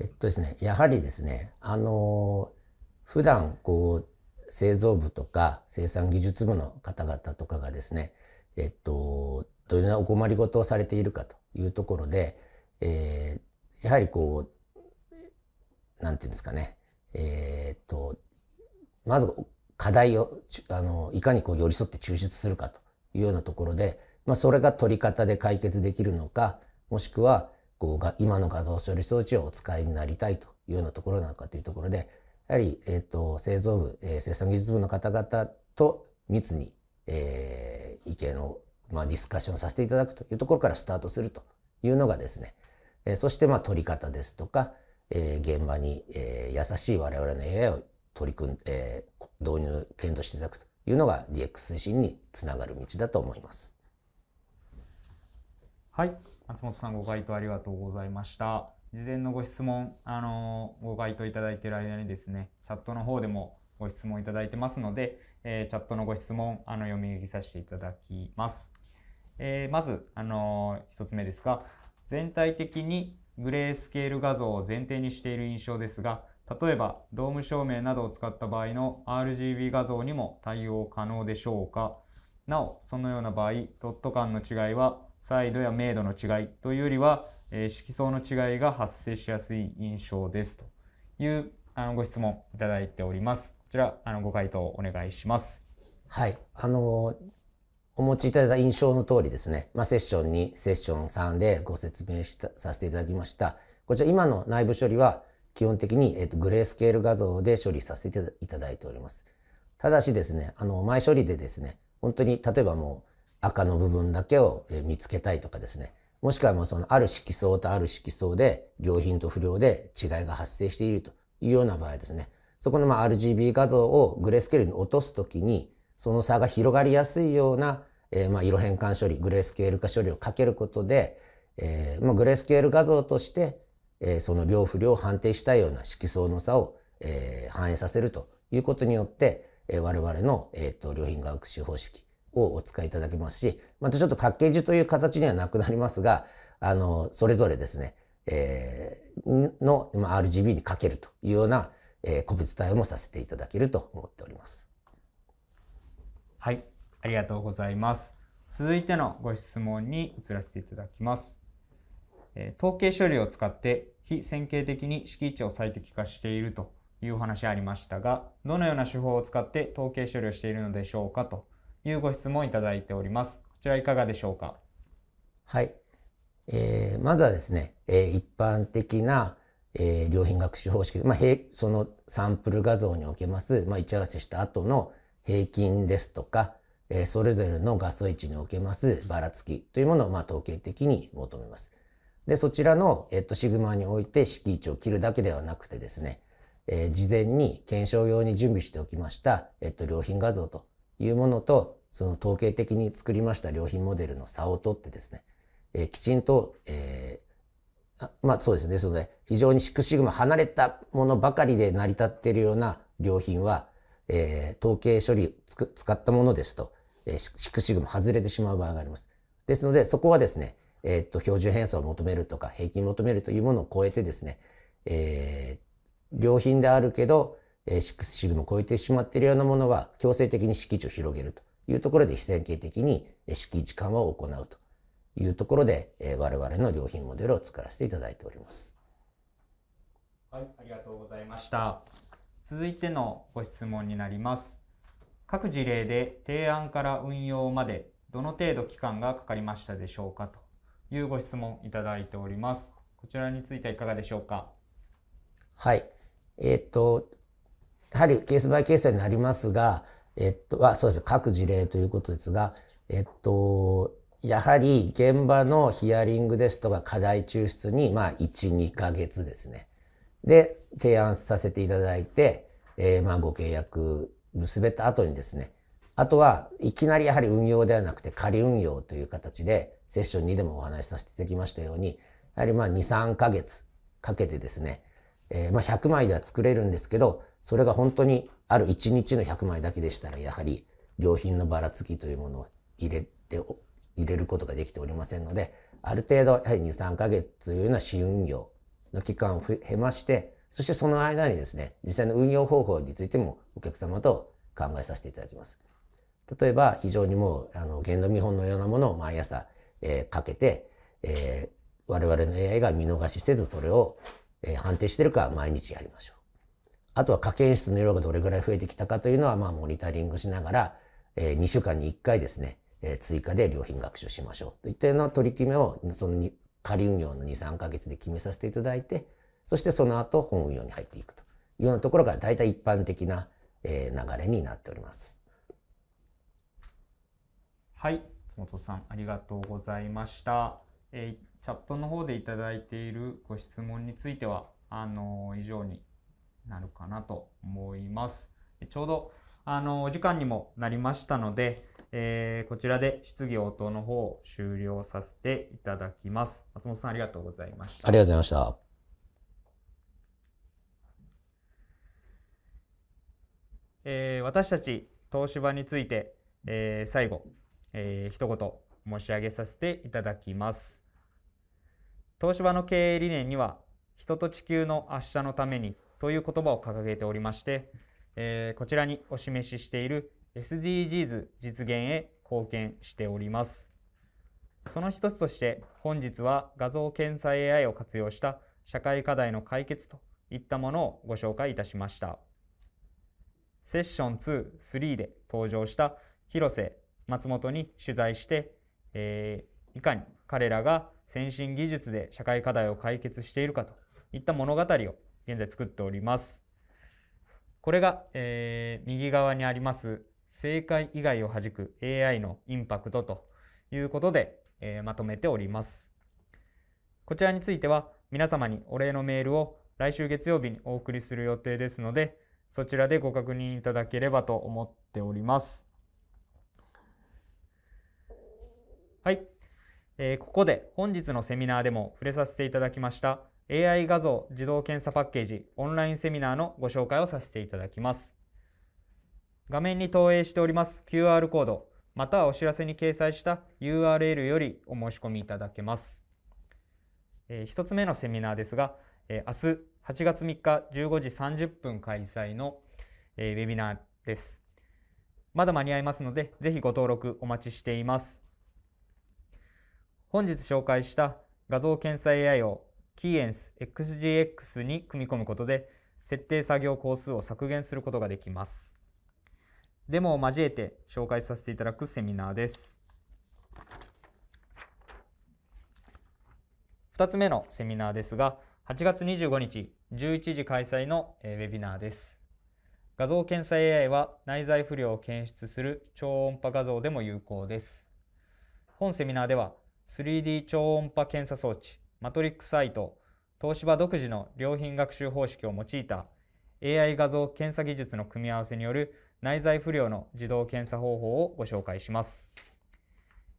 えっとですね、やはりですね、あのー、普段こう、製造部とか生産技術部の方々とかがですね、えっと、どんようなお困りごとをされているかというところで、えー、やはりこう、なんていうんですかね、えー、っと、まず課題を、あの、いかにこう寄り添って抽出するかというようなところで、まあ、それが取り方で解決できるのか、もしくは、が今の画像処理装置をお使いになりたいというようなところなのかというところで、やはり、えーと、と製造部、えー、生産技術部の方々と密に、えー、意見を、まあ、ディスカッションさせていただくというところからスタートするというのがですね、えー、そして、まあ、取り方ですとか、えー、現場に、えー、優しい我々の AI を取り組ん、えー、導入、検討していただくというのが DX 推進につながる道だと思います。はい。松本さんご回答ありがとうございました。事前のご質問、あのー、ご回答いただいている間にですね、チャットの方でもご質問いただいてますので、えー、チャットのご質問、あの、読み上げさせていただきます。えー、まず、あのー、一つ目ですが、全体的にグレースケール画像を前提にしている印象ですが、例えば、ドーム照明などを使った場合の RGB 画像にも対応可能でしょうかなお、そのような場合、ドット間の違いは彩度や明度の違いというよりは、えー、色相の違いが発生しやすい印象ですというあのご質問いただいております。こちらあのご回答お願いします。はい、あのお持ちいただいた印象の通りですね、まあ、セッション2、セッション3でご説明したさせていただきました。こちら今の内部処理は基本的に、えっとグレースケール画像で処理させていただいております。ただしですね、あの前処理でですね、本当に例えばもう赤の部分だけを見つけたいとかですねもしくはもうそのある色相とある色相で良品と不良で違いが発生しているというような場合ですねそこのま RGB 画像をグレースケールに落とす時にその差が広がりやすいような、えま色変換処理グレースケール化処理をかけることで、えまグレースケール画像として、えその両不良を判定したような色相の差を、え反映させるということによって、え我々の、えと、と良品学習方式をお使いいただけますし、またちょっとパッケージという形にはなくなりますが、あの、それぞれですね、えー、の、まあ、RGB にかけるというような、えー、個別対応もさせていただけると思っております。はい、ありがとうございます。続いてのご質問に移らせていただきます。えー、統計処理を使って非線形的に敷地を最適化しているという話ありましたが、どのような手法を使って統計処理をしているのでしょうかというご質問いただいております。こちらいかがでしょうか。はい。えー、まずはですね、えー、一般的な、えー、良品学習方式、まあ、そのサンプル画像におけます、まあ、位置合わせした後の平均ですとか、えー、それぞれの画素位置におけますばらつきというものを、まあ、統計的に求めます。で、そちらの、えっと、シグマにおいて式位置を切るだけではなくてですね、えー、事前に検証用に準備しておきました、えっと、良品画像というものと、その統計的に作りました良品モデルの差を取ってですね、えー、きちんと、えー、まあそうですね、ですので、非常にシックシグマ離れたものばかりで成り立っているような良品は、えー、統計処理つく使ったものですと、えー、シックシグマ外れてしまう場合があります。ですので、そこはですね、えー、っと、標準偏差を求めるとか、平均求めるというものを超えてですね、えー、良品であるけど、えー、シックスシグマを超えてしまっているようなものは強制的に敷地を広げるというところで非線形的に敷地緩和を行うというところで、えー、我々の良品モデルを作らせていただいております。はい、ありがとうございました。続いてのご質問になります。各事例で提案から運用までどの程度期間がかかりましたでしょうかというご質問いただいております。こちらについてはいかがでしょうか。はい。えっ、ー、と、やはりケースバイケースになりますが、えっと、は、そうですね、各事例ということですが、えっと、やはり現場のヒアリングですとか課題抽出に、まあ、1、2ヶ月ですね。で、提案させていただいて、えー、まあ、ご契約結べた後にですね、あとはいきなりやはり運用ではなくて仮運用という形で、セッション2でもお話しさせていただきましたように、やはりまあ2、3ヶ月かけてですね、えー、まあ、100枚では作れるんですけど、それが本当にある1日の100枚だけでしたら、やはり良品のばらつきというものを入れて、入れることができておりませんので、ある程度、やはり2、3ヶ月というような試運用の期間を経まして、そしてその間にですね、実際の運用方法についてもお客様と考えさせていただきます。例えば、非常にもう、あの、限度見本のようなものを毎朝、えー、かけて、えー、我々の AI が見逃しせずそれをえー、判定してるか毎日やりましょう。あとは科検室の量がどれぐらい増えてきたかというのは、まあ、モニタリングしながら、えー、2週間に1回ですね、えー、追加で良品学習しましょう。といったような取り決めを、その仮運用の2、3ヶ月で決めさせていただいて、そしてその後本運用に入っていくというようなところが大体一般的な、えー、流れになっております。はい、松本さんありがとうございました。えーチャットの方でいただいているご質問については、あの、以上になるかなと思います。ちょうど、あの、お時間にもなりましたので、えー、こちらで質疑応答の方を終了させていただきます。松本さんありがとうございました。ありがとうございました。えー、私たち東芝について、えー、最後、えー、一言申し上げさせていただきます。東芝の経営理念には人と地球の明日のためにという言葉を掲げておりまして、えー、こちらにお示ししている SDGs 実現へ貢献しております。その一つとして本日は画像検査 AI を活用した社会課題の解決といったものをご紹介いたしました。セッション2、3で登場した広瀬、松本に取材して、えー、いかに彼らが先進技術で社会課題を解決しているかといった物語を現在作っております。これが、えー、右側にあります正解以外をはじく AI のインパクトということで、えー、まとめております。こちらについては皆様にお礼のメールを来週月曜日にお送りする予定ですのでそちらでご確認いただければと思っております。はい、えー、ここで本日のセミナーでも触れさせていただきました AI 画像自動検査パッケージオンラインセミナーのご紹介をさせていただきます画面に投影しております QR コードまたはお知らせに掲載した URL よりお申し込みいただけます、えー、1つ目のセミナーですが、えー、明日8月3日15時30分開催の、えー、ウェビナーですまだ間に合いますのでぜひご登録お待ちしています本日紹介した画像検査 AI をキーエンス XGX に組み込むことで設定作業工数を削減することができます。デモを交えて紹介させていただくセミナーです。2つ目のセミナーですが、8月25日11時開催のウェビナーです。画像検査 AI は内在不良を検出する超音波画像でも有効です。本セミナーでは 3D 超音波検査装置マトリックサイト東芝独自の良品学習方式を用いた AI 画像検査技術の組み合わせによる内在不良の自動検査方法をご紹介します。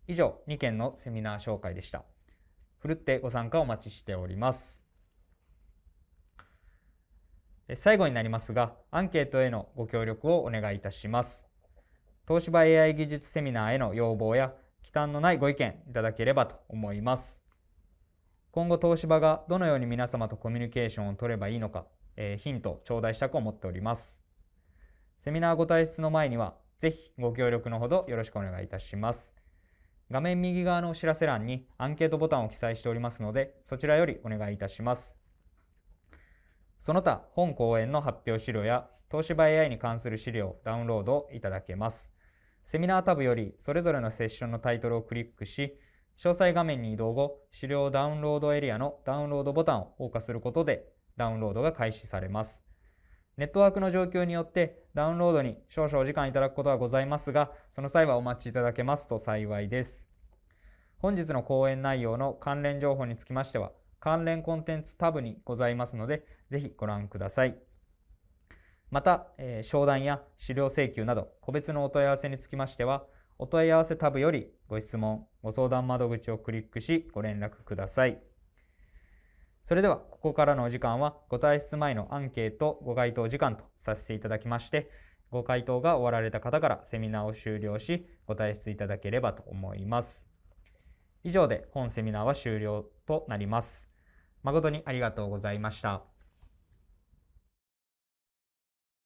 以上、2件のセミナー紹介でした。ふるってご参加お待ちしております。最後になりますが、アンケートへのご協力をお願いいたします。東芝 AI 技術セミナーへの要望や忌憚のないご意見いただければと思います。今後東芝がどのように皆様とコミュニケーションを取ればいいのか、えー、ヒントを頂戴したく思っております。セミナーご退出の前には、ぜひご協力のほどよろしくお願いいたします。画面右側のお知らせ欄にアンケートボタンを記載しておりますので、そちらよりお願いいたします。その他、本講演の発表資料や東芝 AI に関する資料をダウンロードいただけます。セミナータブよりそれぞれのセッションのタイトルをクリックし、詳細画面に移動後、資料ダウンロードエリアのダウンロードボタンを謳歌することでダウンロードが開始されます。ネットワークの状況によってダウンロードに少々お時間いただくことはございますが、その際はお待ちいただけますと幸いです。本日の講演内容の関連情報につきましては、関連コンテンツタブにございますので、ぜひご覧ください。また、えー、商談や資料請求など個別のお問い合わせにつきましては、お問い合わせタブよりご質問、ご相談窓口をクリックしご連絡ください。それでは、ここからのお時間はご退室前のアンケートご回答時間とさせていただきまして、ご回答が終わられた方からセミナーを終了し、ご退出いただければと思います。以上で本セミナーは終了となります。誠にありがとうございました。